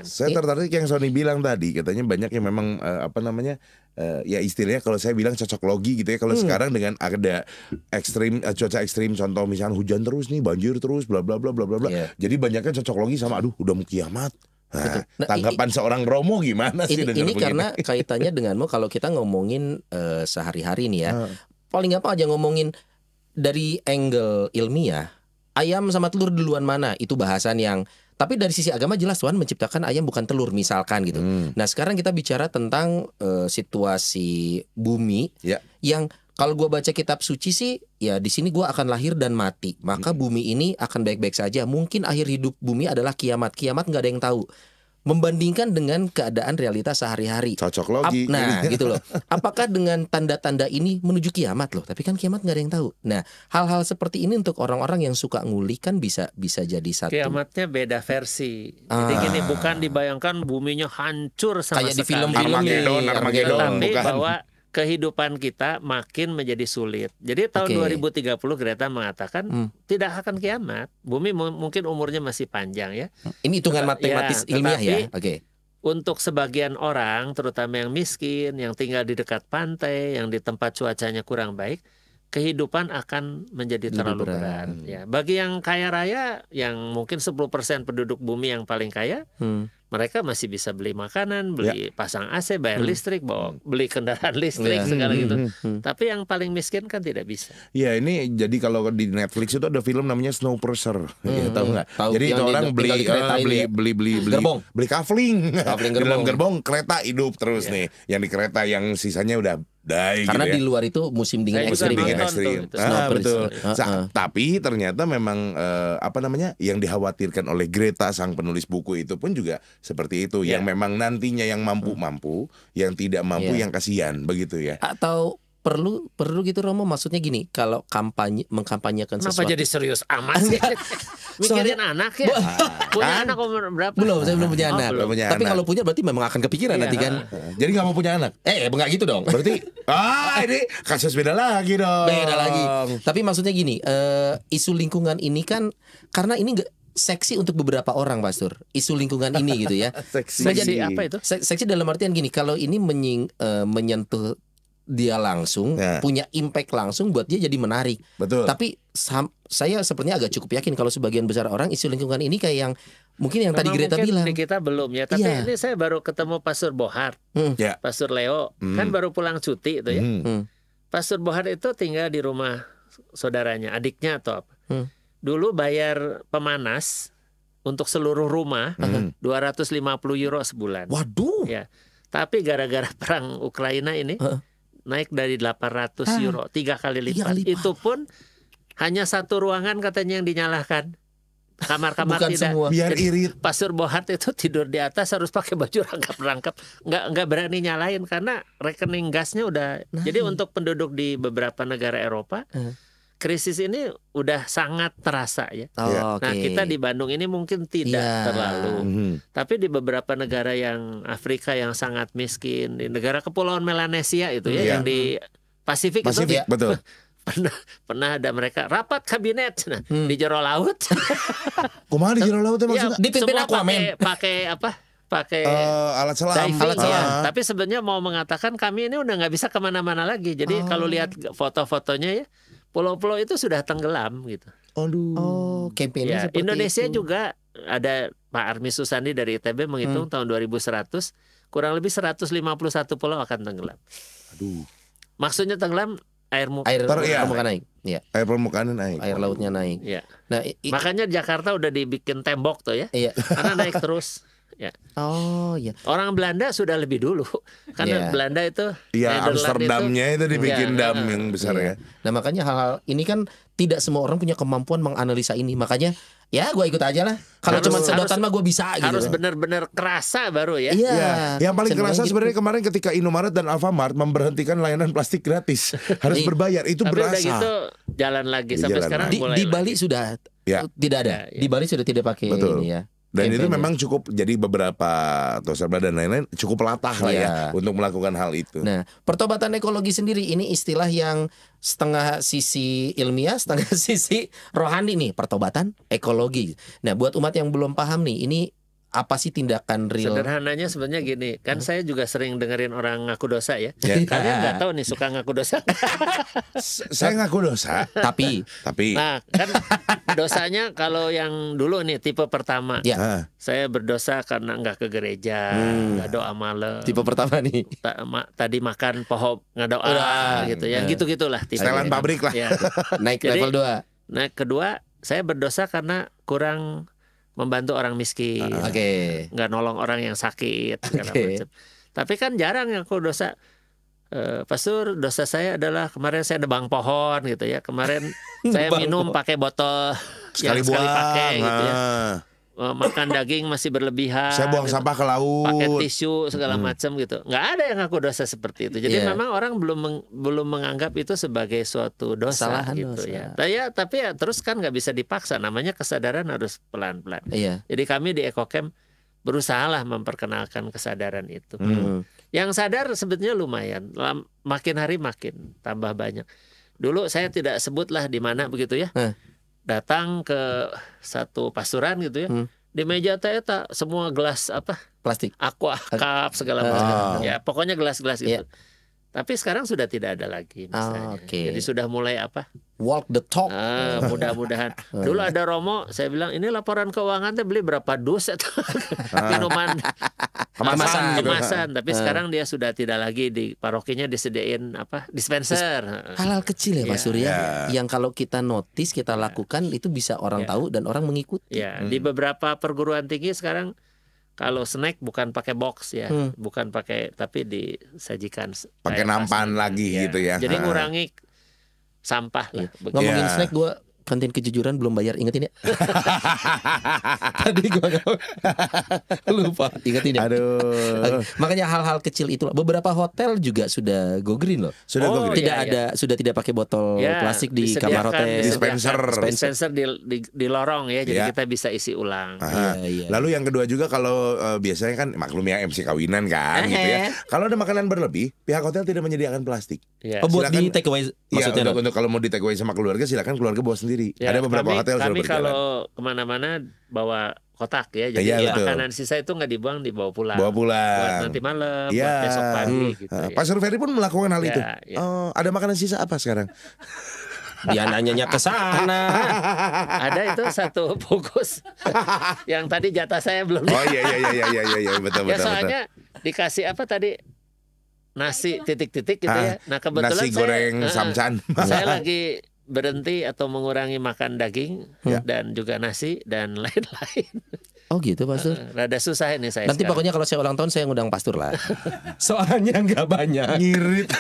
Saya iya. tertarik yang Sony bilang tadi katanya banyak yang memang eh, apa namanya uh, ya istilahnya kalau saya bilang cocok logi gitu ya kalau hmm. sekarang dengan ada ekstrim uh, cuaca ekstrim contoh misalnya hujan terus nih banjir terus bla bla bla bla bla bla yeah. jadi banyaknya cocok logi sama aduh udah mau kiamat Nah, nah, tanggapan i, seorang Romo gimana sih ini, ini karena kaitannya denganmu kalau kita ngomongin uh, sehari-hari nih ya hmm. paling apa aja ngomongin dari angle ilmiah ayam sama telur duluan mana itu bahasan yang tapi dari sisi agama jelas Tuhan menciptakan ayam bukan telur misalkan gitu. Hmm. Nah sekarang kita bicara tentang uh, situasi bumi ya. yang kalau gue baca kitab suci sih ya di sini gue akan lahir dan mati maka hmm. bumi ini akan baik-baik saja mungkin akhir hidup bumi adalah kiamat kiamat nggak ada yang tahu membandingkan dengan keadaan realitas sehari-hari. Cocok logi. Ap, nah, gitu loh. Apakah dengan tanda-tanda ini menuju kiamat loh? Tapi kan kiamat nggak ada yang tahu. Nah, hal-hal seperti ini untuk orang-orang yang suka ngulik kan bisa bisa jadi satu. Kiamatnya beda versi. Ah. Jadi gini, bukan dibayangkan buminya hancur sama Kayak sekali. di film-film Armageddon, Armageddon, iya, Armageddon, Tapi bukan. bahwa kehidupan kita makin menjadi sulit. Jadi tahun okay. 2030 Greta mengatakan hmm. tidak akan kiamat. Bumi mungkin umurnya masih panjang ya. Ini hitungan matematis ya, ilmiah ya? tetapi, ya. Oke. Okay. Untuk sebagian orang, terutama yang miskin, yang tinggal di dekat pantai, yang di tempat cuacanya kurang baik, kehidupan akan menjadi terlalu berat. berat. Hmm. Ya, bagi yang kaya raya, yang mungkin 10% penduduk bumi yang paling kaya, hmm mereka masih bisa beli makanan, ya. beli yeah. pasang AC, bayar hmm. listrik, bawa hmm. beli kendaraan ya. listrik yeah. segala hmm, gitu. Hmm, hmm. Tapi yang paling miskin kan tidak bisa. Iya, ini jadi kalau di Netflix itu ada film namanya Snowpiercer, hmm. ya, tahu nggak? Jadi itu orang beli, uh, beli, ya. beli beli beli gerbong. beli kafling, kafling gerbong. gerbong kereta hidup terus yeah. nih. Yang di kereta yang sisanya udah karena gitu ya. di luar itu musim dingin ekstrim, dingin ya. ekstrim. ah, betul. Uh -uh. tapi ternyata memang uh, apa namanya yang dikhawatirkan oleh Greta sang penulis buku itu pun juga seperti itu yeah. yang ya. memang nantinya yang mampu hmm. mampu yang tidak mampu yeah. yang kasihan begitu ya atau perlu perlu gitu Romo maksudnya gini kalau kampanye mengkampanyekan Kenapa jadi serius amat sih? Mikirin Soalnya, anak ya? punya kan? anak umur berapa? Belum, saya belum punya oh, anak. Belum. Tapi kalau punya berarti memang akan kepikiran iya. nanti kan. Jadi nggak mau punya anak. Eh, enggak eh, gitu dong. Berarti ah ini kasus beda lagi dong. Beda lagi. Tapi maksudnya gini, uh, isu lingkungan ini kan karena ini enggak seksi untuk beberapa orang Pastor isu lingkungan ini gitu ya seksi, seksi apa itu seksi dalam artian gini kalau ini menying, uh, menyentuh dia langsung ya. punya impact langsung buat dia jadi menarik. Betul. Tapi saya sepertinya agak cukup yakin kalau sebagian besar orang isu lingkungan ini kayak yang mungkin yang Memang tadi Greta bilang. Di kita belum ya, tapi ya. ini saya baru ketemu Pastor Bohar, hmm. ya. Pastor Leo hmm. kan baru pulang cuti itu ya. Hmm. hmm. Pastor Bohar itu tinggal di rumah saudaranya, adiknya atau apa. Hmm. Dulu bayar pemanas untuk seluruh rumah hmm. 250 euro sebulan. Waduh. Ya. Tapi gara-gara perang Ukraina ini. Uh naik dari 800 ah, euro tiga kali iya, lipat. lipat. Itu pun hanya satu ruangan katanya yang dinyalakan. Kamar-kamar tidak. Semua. Biar Jadi, irit. Pasur Bohat itu tidur di atas harus pakai baju rangkap-rangkap. Nggak nggak berani nyalain karena rekening gasnya udah. Nah. Jadi untuk penduduk di beberapa negara Eropa. Uh krisis ini udah sangat terasa ya. Oh, iya. nah okay. kita di Bandung ini mungkin tidak yeah. terlalu, mm -hmm. tapi di beberapa negara yang Afrika yang sangat miskin, di negara kepulauan Melanesia itu ya, yeah. yang di Pasifik, Pasifik itu, ya. betul. pernah pernah ada mereka rapat kabinet nah, hmm. di jero laut. Kumaha di jero laut ya maksudnya? Ya, Dipimpin aku Pakai, pakai apa? pakai uh, alat selam, diving, alat iya. selam. Ya. Tapi sebenarnya mau mengatakan kami ini udah nggak bisa kemana-mana lagi. Jadi uh. kalau lihat foto-fotonya ya, pulau-pulau itu sudah tenggelam gitu. Aduh. Oh, kampanye ya, Indonesia itu. juga ada Pak Armi Susandi dari ITB menghitung hmm. tahun 2100 kurang lebih 151 pulau akan tenggelam. Aduh. Maksudnya tenggelam air muka air per, ya. permukaan naik. Ya. Air permukaan naik. Air lautnya naik. Ya. Nah, makanya Jakarta udah dibikin tembok tuh ya. Iya. Karena naik terus. Ya. Oh iya. Orang Belanda sudah lebih dulu karena iya. yeah. Belanda itu. Iya Amsterdamnya itu, itu dibikin yeah, dam yang besar ya. ya. Nah makanya hal-hal ini kan tidak semua orang punya kemampuan menganalisa ini makanya ya gue ikut aja lah kalau cuma sedotan harus, mah gue bisa gitu harus benar-benar kerasa baru ya iya yeah. yang paling Senang kerasa gitu. sebenarnya kemarin ketika Indomaret dan Alfamart memberhentikan layanan plastik gratis harus berbayar itu Tapi berasa udah gitu jalan lagi iya, sampai jalan sekarang lagi. di, di Bali lagi. sudah ya. tidak ada ya, ya. di Bali sudah tidak pakai Betul. ini ya dan itu memang cukup jadi beberapa Tosaba dan lain-lain cukup latah lah yeah. ya iya. untuk melakukan hal itu. Nah, pertobatan ekologi sendiri ini istilah yang setengah sisi ilmiah, setengah sisi rohani nih, pertobatan ekologi. Nah, buat umat yang belum paham nih, ini apa sih tindakan real? Sederhananya sebenarnya gini, kan hmm? saya juga sering dengerin orang ngaku dosa ya. Yeah. Kalian nggak ah. tahu nih suka ngaku dosa. saya ngaku dosa, tapi tapi Nah, kan dosanya kalau yang dulu nih tipe pertama. Ya. Saya berdosa karena nggak ke gereja, hmm. nggak hmm. doa malam. Tipe pertama nih. Ta ma tadi makan pohon nggak doa Udah. gitu ya. Yeah. Gitu-gitulah tipe. Setelan ya. pabrik lah. Ya. Naik Jadi, level 2. Nah, kedua, saya berdosa karena kurang membantu orang miskin, uh, ah, okay. nggak nolong orang yang sakit, okay. Tapi kan jarang aku dosa. Uh, Pastor, dosa saya adalah kemarin saya nebang pohon gitu ya. Kemarin saya minum pakai botol sekali yang sekali pakai gitu ya. Ah. Eh, makan daging masih berlebihan. Saya buang gitu. sampah ke laut. Pakai tisu segala hmm. macam gitu. Gak ada yang aku dosa seperti itu. Jadi yeah. memang orang belum meng, belum menganggap itu sebagai suatu dosa Salahan gitu dosa. ya. Tapi nah, ya tapi ya terus kan gak bisa dipaksa. Namanya kesadaran harus pelan-pelan. Yeah. Jadi kami di berusaha berusahalah memperkenalkan kesadaran itu. Hmm. hmm. Yang sadar sebetulnya lumayan. Makin hari makin tambah banyak. Dulu saya tidak sebutlah di mana begitu ya datang ke satu pasturan gitu ya. Hmm. Di meja teta semua gelas apa? Plastik. Aqua cup segala macam. oh. Ya, pokoknya gelas-gelas ya. gitu. Yeah. Tapi sekarang sudah tidak ada lagi ah, misalnya. Oh, okay. Jadi sudah mulai apa? Walk the talk. Ah, mudah-mudahan. Oh, Dulu iya. ada Romo, saya bilang ini laporan keuangan, keuangannya beli berapa dus atau ah. minuman kemasan, kemasan. Gitu. Tapi ah. sekarang dia sudah tidak lagi di parokinya disediain apa dispenser. Halal kecil ya Pak yeah. Surya, yeah. yang kalau kita notice kita iya. lakukan itu bisa orang yeah. tahu dan orang mengikuti. Ya. Hmm. Di beberapa perguruan tinggi sekarang kalau snack bukan pakai box ya, hmm. bukan pakai tapi disajikan pakai nampan lagi ya. gitu ya. Jadi ngurangi sampah lah. Ya. Ngomongin yeah. snack gue kantin kejujuran belum bayar ingetin ya tadi gua lupa ingetin ya aduh makanya hal-hal kecil itu beberapa hotel juga sudah go green loh sudah oh, go green. tidak iya, iya. ada iya. sudah tidak pakai botol ya, plastik di kamar hotel dispenser dispenser di, di, di lorong ya jadi ya. kita bisa isi ulang ya, lalu yang kedua juga kalau uh, biasanya kan maklum ya MC kawinan kan gitu ya kalau ada makanan berlebih pihak hotel tidak menyediakan plastik ya. oh, buat silakan, di take away iya, maksudnya ya, untuk, untuk kalau mau di take away sama keluarga silakan keluarga bawa sendiri sendiri. Ya, Ada beberapa kami, hotel kami kalau kemana-mana bawa kotak ya jadi iya, ya, makanan sisa itu nggak dibuang dibawa pulang bawa pulang buat nanti malam ya. buat besok pagi hmm. gitu ya. Pak pun melakukan hal ya, itu ya. Oh, ada makanan sisa apa sekarang dia nanyanya ke sana ada itu satu fokus yang tadi jatah saya belum oh iya iya iya iya iya iya betul ya, soalnya betul. dikasih apa tadi nasi titik-titik gitu ah, ya nah kebetulan nasi goreng saya, samcan uh, saya lagi berhenti atau mengurangi makan daging ya. dan juga nasi dan lain-lain. Oh gitu pastor. Eh, rada susah ini saya. Nanti sekarang. pokoknya kalau saya ulang tahun saya ngundang pastor lah. Soalnya nggak banyak. Ngirit.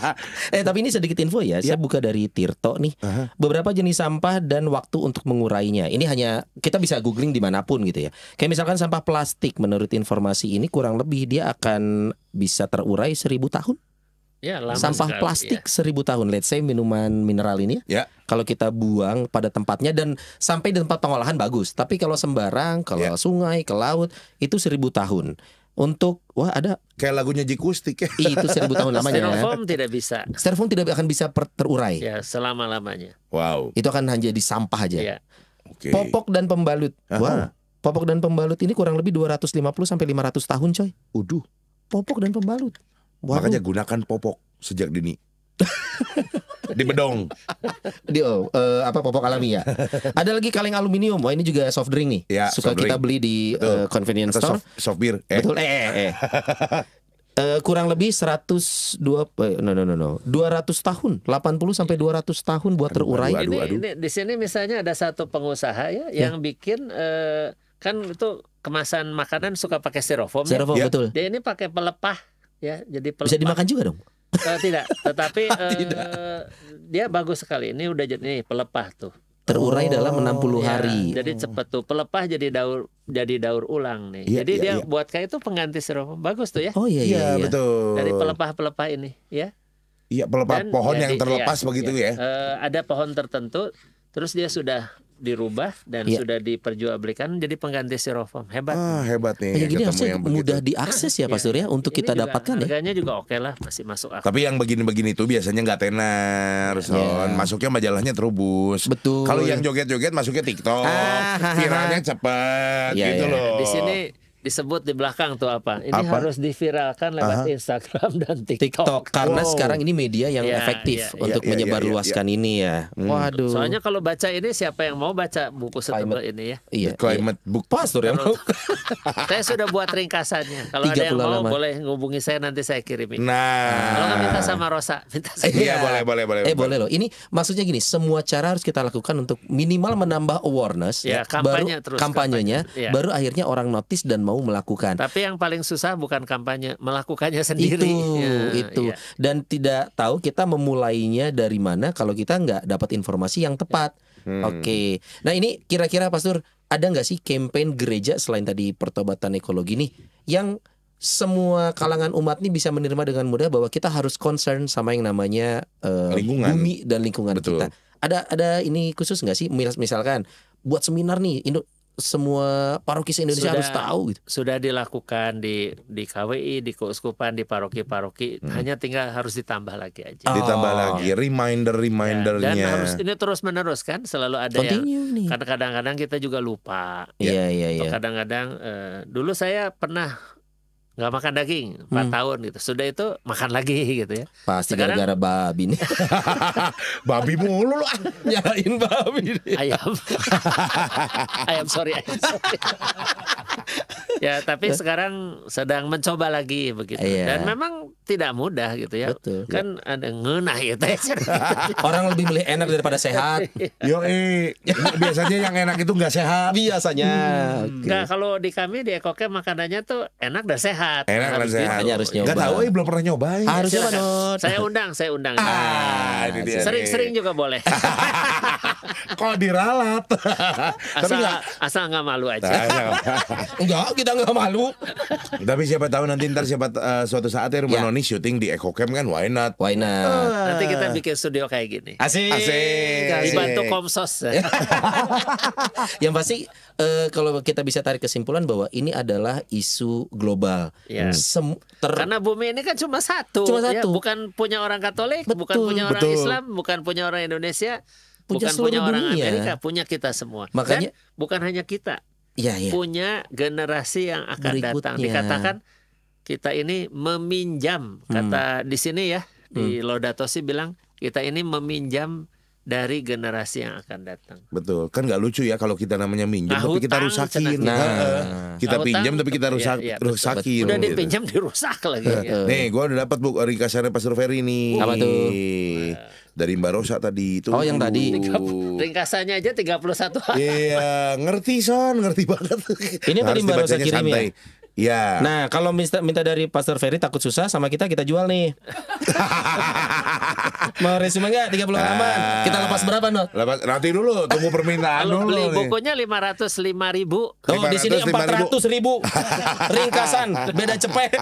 eh tapi ini sedikit info ya. ya. Saya buka dari Tirto nih. Aha. Beberapa jenis sampah dan waktu untuk mengurainya. Ini hanya kita bisa googling dimanapun gitu ya. Kayak misalkan sampah plastik menurut informasi ini kurang lebih dia akan bisa terurai seribu tahun. Ya, lama sampah sekali, plastik ya. seribu tahun, let's say minuman mineral ini, ya, ya. kalau kita buang pada tempatnya dan sampai di tempat pengolahan bagus, tapi kalau sembarang, kalau ya. sungai, ke laut itu seribu tahun. Untuk wah ada kayak lagunya Jikustik ya. Itu seribu tahun lamanya. Ya. Styrofoam ya. tidak bisa. Styrofoam tidak akan bisa terurai. Ya selama lamanya. Wow. Itu akan hanya di sampah aja. Ya. Okay. Popok dan pembalut. Aha. Wow. Popok dan pembalut ini kurang lebih 250 sampai 500 tahun coy. Uduh. Popok dan pembalut. Wow. Makanya gunakan popok sejak dini. di bedong. di oh, uh, apa popok alami ya. Ada lagi kaleng aluminium. Wah, ini juga soft drink nih. Ya, Suka kita drink. beli di Betul. uh, convenience Atau store. Soft, soft beer. Eh. Betul. Eh, eh, eh. Uh, kurang lebih 102 no no no no 200 tahun 80 sampai 200 tahun buat aduh, terurai aduh, aduh, gitu. aduh. Ini, ini di sini misalnya ada satu pengusaha ya, ya. yang bikin uh, kan itu kemasan makanan suka pakai styrofoam. Ya? Styrofoam ya? betul. Dia ini pakai pelepah ya jadi pelepah. bisa dimakan juga dong uh, tidak tetapi uh, dia bagus sekali ini udah jadi nih, pelepah tuh terurai oh, dalam 60 ya, hari. Jadi oh. cepet tuh pelepah jadi daur jadi daur ulang nih. Ya, jadi ya, dia ya. buat kayak itu pengganti serum Bagus tuh ya. Oh iya iya. Ya, betul. Dari pelepah-pelepah ini ya. Iya pelepah Dan, pohon jadi, ya, yang iya, terlepas ya, begitu ya. ya. Uh, ada pohon tertentu terus dia sudah dirubah dan ya. sudah diperjualbelikan jadi pengganti styrofoam. Hebat. Ah, hebat nih. Ya, yang mudah begitu. diakses ya Pak Surya ya, untuk ini kita juga, dapatkan ya? harganya ya. juga oke okay lah masih masuk akal. Tapi yang begini-begini itu biasanya nggak tenar, ya. Masuknya majalahnya terubus Betul. Kalau yang joget-joget masuknya TikTok. Ah, Viralnya cepat ya, gitu ya. loh. Di sini disebut di belakang tuh apa? Ini apa? harus diviralkan lewat Aha. Instagram dan TikTok. TikTok karena wow. sekarang ini media yang ya, efektif ya, untuk ya, menyebarluaskan ya, ya, ya. ini ya. Hmm. Waduh. Soalnya kalau baca ini siapa yang mau baca buku setebal ini ya? Iya. iya. Climate iya. book pastor ya mau. saya sudah buat ringkasannya. Kalau ada yang mau lama. boleh ngubungi saya nanti saya kirim Nah. Kalau nggak minta sama Rosa, minta saya. Iya, boleh boleh boleh. Eh boleh, boleh loh. Ini maksudnya gini, semua cara harus kita lakukan untuk minimal menambah awareness ya, kampanye baru terus kampanyenya, kampanye. baru akhirnya orang notice dan mau mau melakukan. Tapi yang paling susah bukan kampanye, melakukannya sendiri. Itu, ya, itu. Ya. Dan tidak tahu kita memulainya dari mana kalau kita nggak dapat informasi yang tepat. Hmm. Oke. Nah ini kira-kira Pastor ada nggak sih kampanye gereja selain tadi pertobatan ekologi nih yang semua kalangan umat ini bisa menerima dengan mudah bahwa kita harus concern sama yang namanya uh, lingkungan. bumi dan lingkungan Betul. kita. Ada ada ini khusus nggak sih misalkan buat seminar nih Indo semua paroki se Indonesia harus tahu gitu. Sudah dilakukan di di KWI, di keuskupan, di paroki-paroki, hmm. hanya tinggal harus ditambah lagi aja. Oh. Ditambah oh. lagi reminder-remindernya. Ya, dan harus ini terus-menerus kan selalu ada Continue yang kadang-kadang kita juga lupa. Iya, iya, iya. Kadang-kadang eh, dulu saya pernah nggak makan daging 4 hmm. tahun gitu. Sudah itu makan lagi gitu ya. Pasti gara-gara babi nih. babi mulu lu ah. nyalain babi nih. Ayam. ayam sorry. Ayam, sorry. ya tapi ya. sekarang sedang mencoba lagi begitu yeah. dan memang tidak mudah gitu ya Betul. kan ya. ada ngenah gitu ya orang lebih milih enak daripada sehat yo eh biasanya yang enak itu nggak sehat biasanya hmm. okay. nah kalau di kami di Ekoke makanannya tuh enak dan sehat sehat. Enak kan sehat. Hanya harus nyoba. Gak tahu, eh, belum pernah nyobain. Harus Pak Saya undang, saya undang. Ah, nah, Sering-sering juga boleh. Kok diralat? asal, gak, asal nggak malu aja. Enggak, nah, kita nggak malu. Tapi siapa tahu nanti ntar siapa eh, suatu saat ya Rumah iya. Noni syuting di Eko Camp kan, why not? Why not? Ah, nanti kita ah. bikin studio kayak gini. Asik. Asik. Asik. Dibantu Komsos. Yang pasti uh, kalau kita bisa tarik kesimpulan bahwa ini adalah isu global. Ya. Sem ter... Karena bumi ini kan cuma satu. Cuma ya, satu. Ya, bukan punya orang Katolik, betul, bukan punya orang betul. Islam, bukan punya orang Indonesia, punya bukan punya orang dunia. Amerika, punya kita semua. Makanya Dan bukan hanya kita. Ya, ya. Punya generasi yang akan Berikutnya. datang. Dikatakan kita ini meminjam kata hmm. di sini ya di hmm. Laudato si bilang kita ini meminjam dari generasi yang akan datang. Betul, kan nggak lucu ya kalau kita namanya minjem nah, tapi kita rusakin. Nah, nah, kita nah, pinjam tapi kita iya, rusak ya, ya, rusakin. Betul, betul. Udah gitu. dipinjam dirusak lagi. ya. Nih, gua udah dapat buku Rika Sari Pastor Ferry nih. Apa tuh? Dari Mbak Rosa tadi itu. Oh, yang tadi. Ringkasannya aja 31 satu. Iya, ngerti Son, ngerti banget. Ini tadi Mbak Rosa Ya? Ya. Nah, kalau minta minta dari Pastor Ferry takut susah sama kita kita jual nih. Mau resume enggak 30 halaman? Nah, kita lepas berapa, nol? Lepas nanti dulu tunggu permintaan dulu. Beli lima bukunya 505 ribu. Oh, di sini 400 ribu. Ringkasan, beda cepet.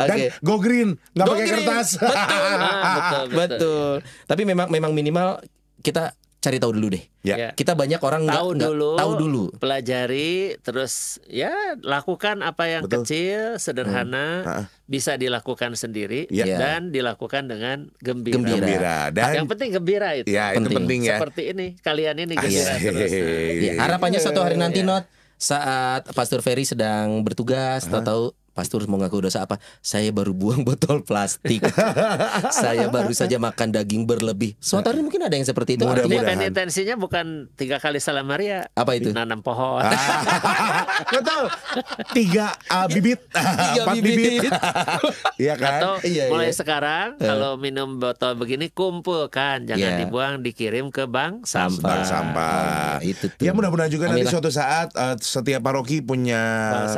Dan okay. go green, nggak pakai kertas. Betul. Ah, betul, betul. Betul. Tapi memang memang minimal kita cari tahu dulu deh. Ya. ya. Kita banyak orang tahu gak, dulu, gak, tahu dulu, pelajari, terus ya lakukan apa yang Betul. kecil, sederhana, hmm. bisa dilakukan sendiri ya. ya. dan dilakukan dengan gembira. Gembira. Dan yang penting gembira itu. Ya, penting. itu penting ya. Seperti ini, kalian ini gembira terus. Nah, ya, gitu. harapannya satu hari nanti ya. not saat Pastor Ferry sedang bertugas, uh tahu Pastor mau ngaku dosa apa? Saya baru buang botol plastik. saya baru saja makan daging berlebih. Suatu hari mungkin ada yang seperti itu. Mudah Artinya intensinya bukan tiga kali salam Maria. Ya. Apa itu? Nanam pohon. Ah. Betul. Tiga uh, bibit, tiga ah, empat bibit. Iya kan? Atau iya, iya. mulai iya. sekarang eh. kalau minum botol begini kumpulkan, jangan yeah. dibuang, dikirim ke bank sampah. Bank sampah. Oh, itu tuh. Ya mudah-mudahan juga Amin nanti suatu saat uh, setiap paroki punya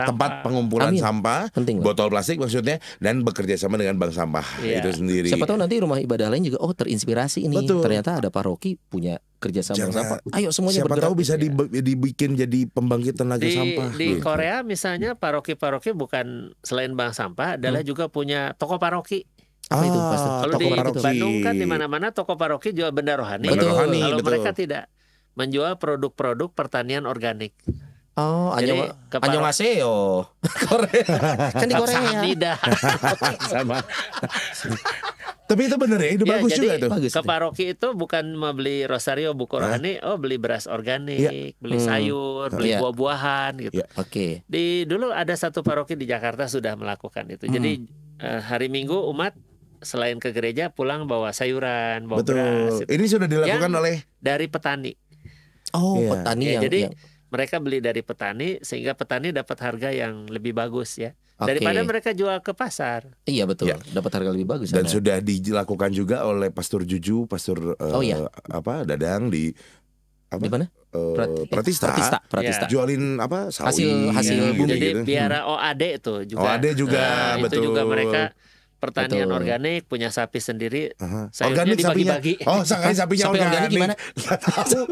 tempat pengumpulan Amin. sampah Penting botol plastik maksudnya dan bekerja sama dengan bank sampah yeah. itu sendiri. Siapa tahu nanti rumah ibadah lain juga oh terinspirasi ini. Betul. Ternyata ada paroki punya kerja sama Jangan, sampah. Ayo semuanya siapa bergerak. tahu bisa gitu ya. dibikin jadi pembangkit tenaga di, sampah. Di gitu. Korea misalnya paroki-paroki bukan selain bank sampah adalah hmm. juga punya toko paroki. ah, itu pastor? Kalau toko di paroki. Bandung kan di mana-mana toko paroki jual benda rohani. rohani. Kalau betul. mereka tidak menjual produk-produk pertanian organik. Oh, anjong anjong aseo. Korea. kan di Korea. Tidak. Sama. Tapi itu bener ya, itu ya, bagus juga itu. ke paroki itu bukan beli rosario buku rohani, oh beli beras organik, ya. beli hmm. sayur, beli ya. buah-buahan gitu. Ya. Oke. Okay. Di dulu ada satu paroki di Jakarta sudah melakukan itu. Hmm. Jadi eh, hari Minggu umat selain ke gereja pulang bawa sayuran, bawa Betul. beras. Gitu. Ini sudah dilakukan yang oleh dari petani. Oh, ya. petani ya, yang jadi yang mereka beli dari petani sehingga petani dapat harga yang lebih bagus ya. Okay. Daripada mereka jual ke pasar. Iya betul, ya. dapat harga lebih bagus. Dan sudah dilakukan juga oleh Pastor Juju, Pastor eh, oh, uh, iya. apa Dadang di apa? Di mana? Eh, Pratista, Pratista, Pratista. Ya. jualin apa sawi, hasil hasil ya, bumi gitu. Gitu. Jadi gitu. biara OAD itu juga. OAD juga, nah, betul. Itu juga mereka pertanian Betul. organik punya sapi sendiri organik dibagi sapinya oh sapi sapi organik, organik gimana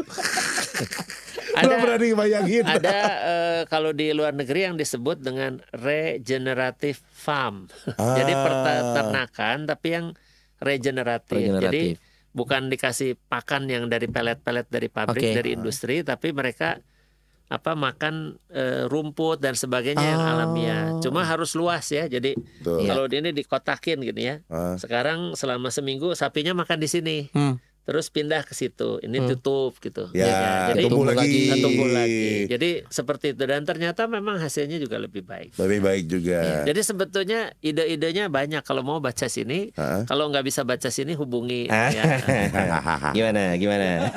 ada berani bayangin. Ada uh, kalau di luar negeri yang disebut dengan regenerative farm. Ah. Jadi peternakan tapi yang regeneratif. regeneratif. Jadi bukan dikasih pakan yang dari pelet-pelet dari pabrik, okay. dari industri, tapi mereka apa makan e, rumput dan sebagainya ah. yang alamiah. Oh. Cuma harus luas ya. Jadi Betul. kalau ini dikotakin gini ya. Ah. Sekarang selama seminggu sapinya makan di sini. Hmm terus pindah ke situ ini hmm. tutup gitu ya, ya kan? jadi tumbuh lagi tumbuh lagi jadi seperti itu dan ternyata memang hasilnya juga lebih baik lebih baik juga ya, jadi sebetulnya ide-idenya banyak kalau mau baca sini huh? kalau nggak bisa baca sini hubungi ah. ya. gimana gimana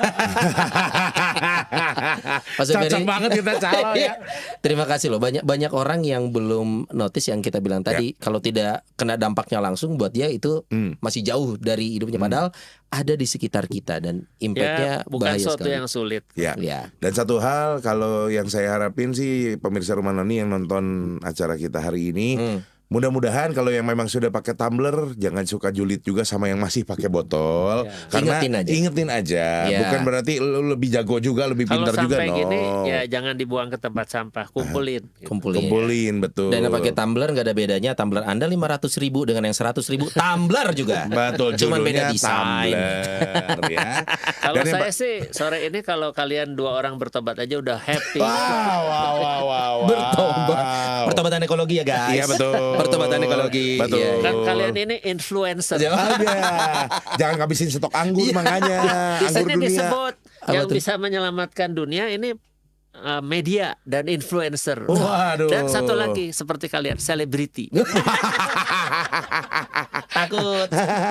cocok banget kita calon ya terima kasih loh banyak banyak orang yang belum notice yang kita bilang ya. tadi ya. kalau tidak kena dampaknya langsung buat dia itu hmm. masih jauh dari hidupnya hmm. padahal ada di sekitar kita dan impactnya ya, bukan suatu sekali. yang sulit. Ya. ya. Dan satu hal kalau yang saya harapin sih pemirsa rumah noni yang nonton acara kita hari ini hmm Mudah-mudahan kalau yang memang sudah pakai tumbler jangan suka julid juga sama yang masih pakai botol ya. karena ingetin aja, ingetin aja. Ya. bukan berarti lu lebih jago juga, lebih pintar juga Kalau sampai gini ya jangan dibuang ke tempat sampah, ah, kumpulin. Kumpulin. Kumpulin ya. betul. Dan pakai tumbler gak ada bedanya, tumbler Anda 500 ribu dengan yang 100 ribu tumbler juga. betul, Cuma beda desain. ya. kalau saya sih sore ini kalau kalian dua orang bertobat aja udah happy. Wow, wow, wow, wow, wow. Bertobat. Pertobatan ekologi ya guys. Iya betul. Pertobatan ekologi. Betul. Yeah. Iya. kan kalian ini influencer. Jangan, iya. Jangan ngabisin stok anggur iya. makanya. Di sini disebut Apa yang bisa menyelamatkan dunia ini eh, media dan influencer. Waduh. Dan satu lagi seperti kalian selebriti. takut,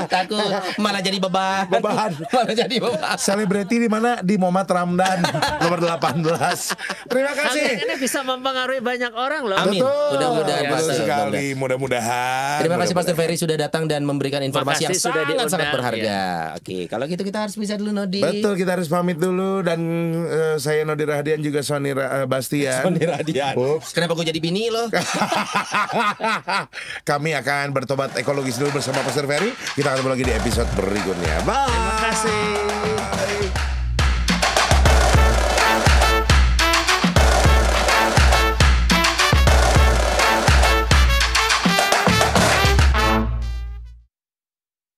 takut malah jadi beban. Beban. malah jadi beban. Selebriti di mana? Di Muhammad Ramdan nomor 18. Terima kasih. Amin, ini bisa mempengaruhi banyak orang loh. Amin. Mudah-mudahan Betul sekali, mudah-mudahan. Terima kasih Pastor Ferry sudah datang dan memberikan informasi yang sudah sangat, sangat berharga. Ya. Oke, kalau gitu kita harus bisa dulu Nodi. Betul, kita harus pamit dulu dan uh, saya Nodi Rahadian juga Sony Ra uh, Bastian. Sony Rahadian. Ups. Kenapa gue jadi bini loh? Kami akan bertemu Tobat ekologis dulu bersama Pastor Ferry. Kita ketemu lagi di episode berikutnya. Bye. Terima kasih.